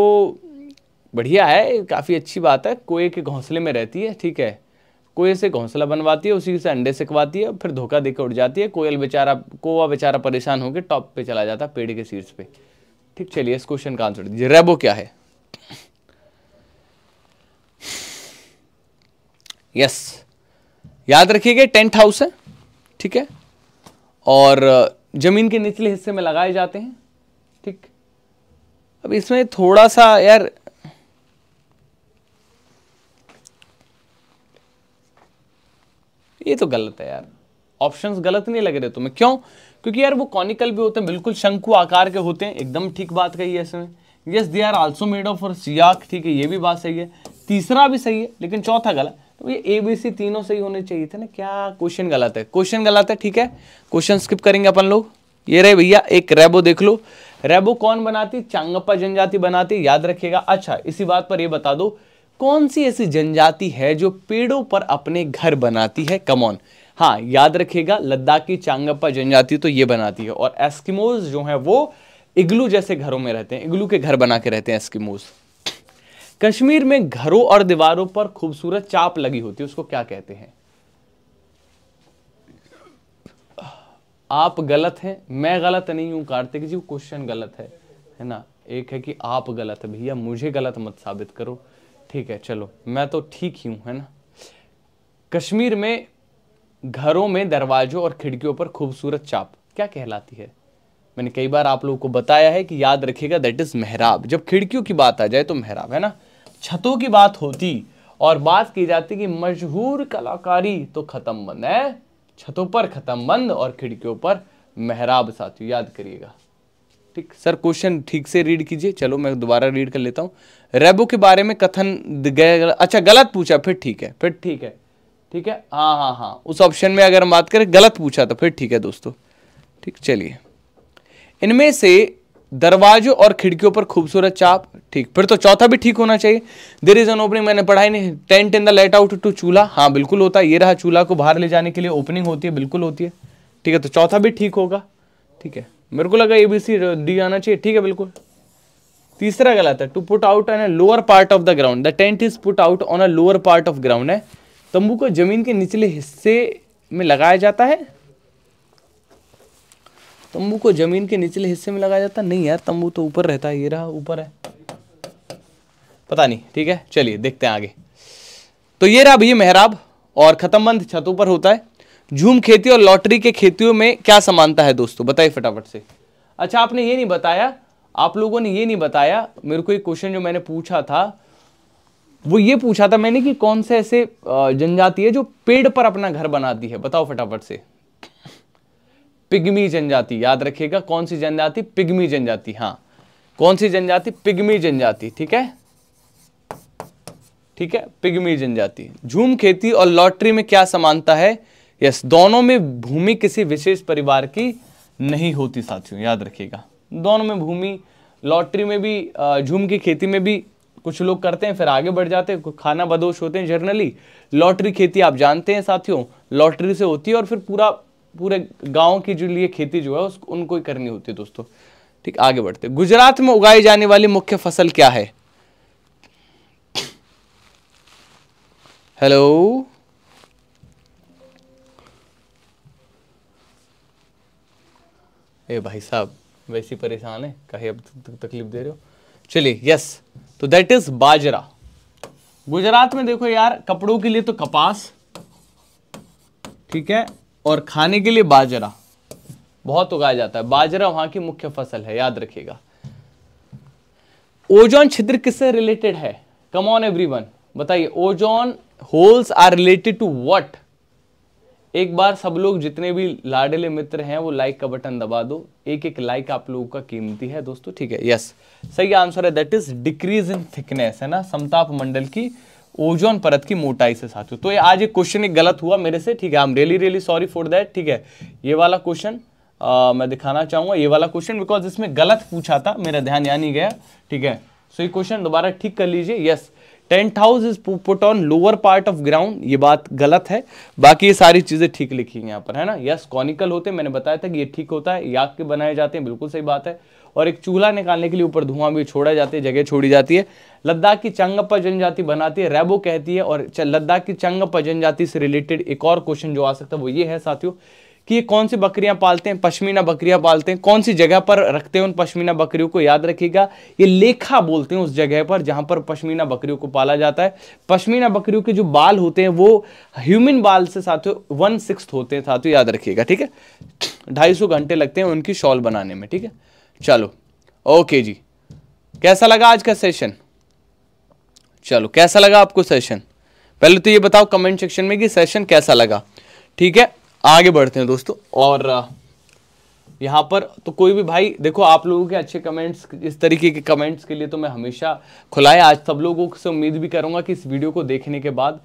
बढ़िया है काफ़ी अच्छी बात है कोए के घोंसले में रहती है ठीक है कोए से घोंसला बनवाती है उसी से अंडे सिकवाती है फिर धोखा देकर उठ जाती है कोयल बेचारा कोवा बेचारा परेशान होकर टॉप पे चला जाता है पेड़ के शीर्ष पे ठीक चलिए इस क्वेश्चन का आंसर दीजिए रेबो क्या है यस याद रखिएगा टेंट हाउस है ठीक है और जमीन के निचले हिस्से में लगाए जाते हैं ठीक अब इसमें थोड़ा सा यार ये तो गलत है यार ऑप्शन गलत नहीं लग रहे तुम्हें क्यों क्योंकि यार वो कॉनिकल भी होते हैं बिल्कुल शंकु आकार के होते हैं एकदम ठीक बात कही है इसमें yes they are also made of और सियाक ठीक है ये भी बात सही है तीसरा भी सही है लेकिन चौथा गलत तो ये ए बी सी तीनों सही होने चाहिए थे ना क्या क्वेश्चन गलत है क्वेश्चन गलत है ठीक है क्वेश्चन स्किप करेंगे अपन लोग ये रहे भैया एक रेबो देख लो रेबो कौन बनाती चांगप्पा जनजाति बनाती याद रखिएगा अच्छा इसी बात पर ये बता दो कौन सी ऐसी जनजाति है जो पेड़ों पर अपने घर बनाती है कमौन हाँ याद रखिएगा लद्दाख की चांगप्पा जनजाति तो ये बनाती है और एस्किमोज जो है वो इग्लू जैसे घरों में रहते हैं इग्लू के घर बना के रहते हैं एस्किमोज कश्मीर में घरों और दीवारों पर खूबसूरत चाप लगी होती है उसको क्या कहते हैं आप गलत हैं मैं गलत नहीं हूं कार्तिक जी क्वेश्चन गलत है है ना एक है कि आप गलत है भैया मुझे गलत मत साबित करो ठीक है चलो मैं तो ठीक ही हूँ है ना कश्मीर में घरों में दरवाजों और खिड़कियों पर खूबसूरत चाप क्या कहलाती है मैंने कई बार आप लोगों को बताया है कि याद रखिएगा दैट इज़ मेहराब जब खिड़कियों की बात आ जाए तो मेहराब है ना छतों की बात होती और बात की जाती कि मशहूर कलाकारी तो ख़त्म बंद है छतों पर ख़त्म बंद और खिड़कियों पर मेहराब साथियों याद करिएगा ठीक सर क्वेश्चन ठीक से रीड कीजिए चलो मैं दोबारा रीड कर लेता हूँ रेबो के बारे में कथन गया अच्छा गलत पूछा फिर ठीक है फिर ठीक है ठीक है हाँ हाँ हाँ उस ऑप्शन में अगर हम बात करें गलत पूछा तो फिर ठीक है दोस्तों ठीक चलिए इनमें से दरवाजों और खिड़कियों पर खूबसूरत चाप ठीक फिर तो चौथा भी ठीक होना चाहिए देर इज एन ओपनिंग मैंने पढ़ाई नहीं tent in the let out to चूल्हा हाँ बिल्कुल होता है ये रहा चूल्हा को बाहर ले जाने के लिए ओपनिंग होती है बिल्कुल होती है ठीक है तो चौथा भी ठीक होगा ठीक है मेरे को लगा ए बी सी डी आना चाहिए ठीक है बिल्कुल तीसरा गलत है to put out on a lower part of the ground the tent is put out on a lower part of ground है तंबू को जमीन के निचले हिस्से में लगाया जाता है तंबू को जमीन के निचले हिस्से में लगाया जाता नहीं यार तंबू तो ऊपर रहता है ये रहा ऊपर है पता नहीं ठीक है चलिए देखते हैं आगे तो ये रहा भैया मेहराब और खत्मबंद छतों पर होता है झूम खेती और लॉटरी के खेतियों में क्या समानता है दोस्तों बताइए फटाफट से अच्छा आपने ये नहीं बताया आप लोगों ने ये नहीं बताया मेरे को एक क्वेश्चन जो मैंने पूछा था वो ये पूछा था मैंने कि कौन से ऐसे जनजाति है जो पेड़ पर अपना घर बनाती है बताओ फटाफट से पिग्मी जनजाति याद रखिएगा कौन सी जनजाति पिग्मी जनजाति हाँ कौन सी जनजाति पिग्मी जनजाति ठीक है ठीक है पिग्मी जनजाति झूम खेती और लॉटरी में क्या समानता है यस दोनों में भूमि किसी विशेष परिवार की नहीं होती साथियों याद रखिएगा दोनों में भूमि लॉटरी में भी झूम की खेती में भी कुछ लोग करते हैं फिर आगे बढ़ जाते हैं खाना बदोश होते हैं जर्नली लॉटरी खेती आप जानते हैं साथियों लॉटरी से होती है और फिर पूरा पूरे गांव की जो लिए खेती जो है उसको उनको ही करनी होती है दोस्तों ठीक आगे बढ़ते गुजरात में उगाई जाने वाली मुख्य फसल क्या है हेलो ए भाई साहब वैसे परेशान है कहे अब तकलीफ दे रहे हो चलिए यस तो दैट इज बाजरा गुजरात में देखो यार कपड़ों के लिए तो कपास ठीक है और खाने के लिए बाजरा बहुत उगाया जाता है बाजरा वहां की मुख्य फसल है याद रखिएगा ओजोन छिद्र किससे रिलेटेड है कम ऑन एवरीवन बताइए ozone holes are related to what एक बार सब लोग जितने भी लाडले मित्र हैं वो लाइक का बटन दबा दो एक एक लाइक आप लोगों का कीमती है दोस्तों ठीक है यस सही आंसर है that is decrease in thickness है ना समताप मंडल की ओजोन परत की मोटाई से साथ तो ये आज एक क्वेश्चन एक गलत हुआ मेरे से ठीक है I am really really sorry for that ठीक है ये वाला क्वेश्चन मैं दिखाना चाहूँगा ये वाला क्वेश्चन बिकॉज इसमें गलत पूछा था मेरा ध्यान यहाँ नहीं गया ठीक है सो so, ये क्वेश्चन दोबारा ठीक कर लीजिए yes yes. Tent house is put on lower part of ground ये बात गलत है बाकी ये सारी चीज़ें ठीक लिखी हैं यहाँ पर है ना यस कॉनिकल होते हैं मैंने बताया था कि ये ठीक होता है याक के बनाए जाते हैं बिल्कुल सही बात है और एक चूल्हा निकालने के लिए ऊपर धुआं भी छोड़ा जाता है जगह छोड़ी जाती है लद्दाख की चंगप्पा जनजाति बनाती है रेबो कहती है और लद्दाख की चंगप्पा जनजाति से रिलेटेड एक और क्वेश्चन जो आ सकता है वो ये है साथियों कि ये कौन सी बकरियां पालते हैं पश्मीना बकरियां पालते हैं कौन सी जगह पर रखते हैं उन पश्मीना बकरियों को याद रखिएगा ये लेखा बोलते हैं उस जगह पर जहां पर पश्मीना बकरियों को पाला जाता है पश्मीना बकरियों के जो बाल होते हैं वो ह्यूमन बाल से साथियों वन सिक्स होते हैं साथियों याद रखिएगा ठीक है ढाई घंटे लगते हैं उनकी शॉल बनाने में ठीक है चलो ओके जी कैसा लगा आज का सेशन चलो कैसा लगा आपको सेशन पहले तो ये बताओ कमेंट सेक्शन में कि सेशन कैसा लगा ठीक है आगे बढ़ते हैं दोस्तों और यहाँ पर तो कोई भी भाई देखो आप लोगों के अच्छे कमेंट्स इस तरीके के कमेंट्स के लिए तो मैं हमेशा खुला है आज सब लोगों से उम्मीद भी करूँगा कि इस वीडियो को देखने के बाद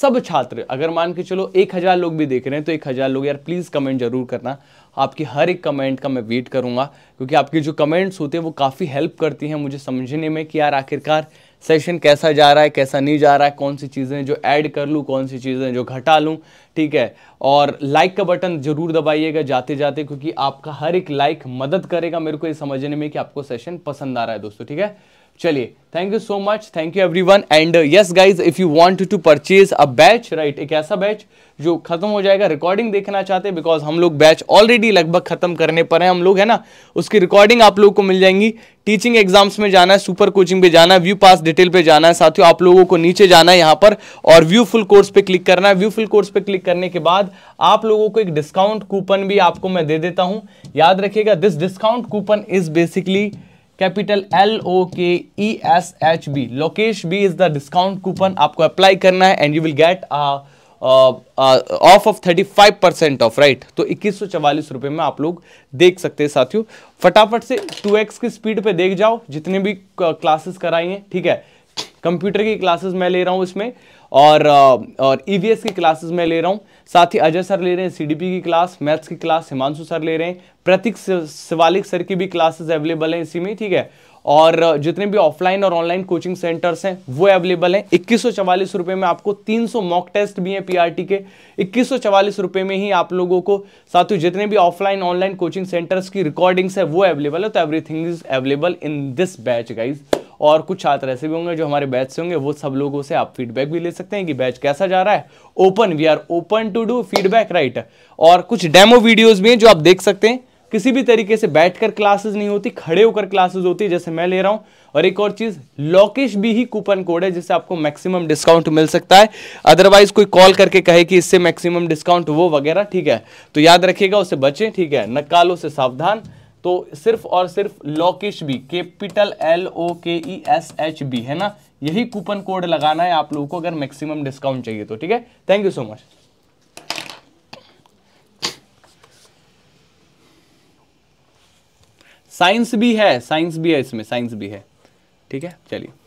सब छात्र अगर मान के चलो एक हज़ार लोग भी देख रहे हैं तो एक हज़ार लोग यार प्लीज़ कमेंट जरूर करना आपकी हर एक कमेंट का मैं वेट करूँगा क्योंकि आपके जो कमेंट्स होते हैं वो काफ़ी हेल्प करती हैं मुझे समझने में कि यार आखिरकार सेशन कैसा जा रहा है कैसा नहीं जा रहा है कौन सी चीज़ें जो ऐड कर लूँ कौन सी चीज़ें जो घटा लूँ ठीक है और लाइक का बटन ज़रूर दबाइएगा जाते जाते क्योंकि आपका हर एक लाइक मदद करेगा मेरे को ये समझने में कि आपको सेशन पसंद आ रहा है दोस्तों ठीक है चलिए thank you so much thank you everyone and yes guys if you want to purchase a batch right एक ऐसा बैच जो खत्म हो जाएगा रिकॉर्डिंग देखना चाहते हैं बिकॉज हम लोग बैच ऑलरेडी लगभग खत्म करने पर हैं हम लोग है ना उसकी रिकॉर्डिंग आप लोगों को मिल जाएंगी टीचिंग एग्जाम्स में जाना है सुपर कोचिंग पे जाना है व्यू पास डिटेल पे जाना है साथियों आप लोगों को नीचे जाना है यहाँ पर और व्यू फुल कोर्स पे क्लिक करना है व्यू फुल कोर्स पे क्लिक करने के बाद आप लोगों को एक डिस्काउंट कूपन भी आपको मैं दे देता हूँ याद रखिएगा this discount coupon is basically capital L O K E S H B Lokesh B is the discount coupon आपको अप्लाई करना है and you will get off off thirty five percent off right तो इक्कीस सौ चवालीस रुपये में आप लोग देख सकते हैं साथियों फटाफट से टू एक्स की स्पीड पे देख जाओ जितने भी क्लासेस कराई हैं ठीक है कंप्यूटर की क्लासेस मैं ले रहा हूँ इसमें और वी एस e की क्लासेस मैं ले रहा हूँ साथ ही अजय सर ले रहे हैं सीडीपी की क्लास मैथ्स की क्लास हिमांशु सर ले रहे हैं प्रतीक शिवालिक सर की भी क्लासेस अवेलेबल हैं इसी में ठीक है और जितने भी ऑफलाइन और ऑनलाइन कोचिंग सेंटर्स हैं वो अवेलेबल हैं इक्कीस रुपए में आपको 300 मॉक टेस्ट भी हैं पीआरटी के इक्कीस सौ में ही आप लोगों को साथ ही जितने भी ऑफलाइन ऑनलाइन कोचिंग सेंटर्स की रिकॉर्डिंग्स है वो अवेलेबल है तो everything is available in this batch guys और कुछ छात्र ऐसे भी होंगे जो हमारे बैच से होंगे वो सब लोगों से आप फीडबैक भी ले सकते हैं कि बैच कैसा जा रहा है open we are open to to do feedback right और कुछ डेमो वीडियोज भी हैं जो आप देख सकते हैं किसी भी तरीके से बैठकर क्लासेस नहीं होती खड़े होकर क्लासेस होती है जैसे मैं ले रहा हूं और एक और चीज़ लॉकेश भी ही कूपन कोड है जिससे आपको मैक्सिमम डिस्काउंट मिल सकता है अदरवाइज कोई कॉल करके कहे कि इससे मैक्सिमम डिस्काउंट वो वगैरह ठीक है तो याद रखिएगा उसे बचे ठीक है नकालों से सावधान तो सिर्फ और सिर्फ लॉकेश भी capital L O K E S H B है ना यही कूपन कोड लगाना है आप लोगों को अगर मैक्सिमम डिस्काउंट चाहिए तो ठीक है thank you so much science भी है साइंस भी है इसमें साइंस भी है ठीक है चलिए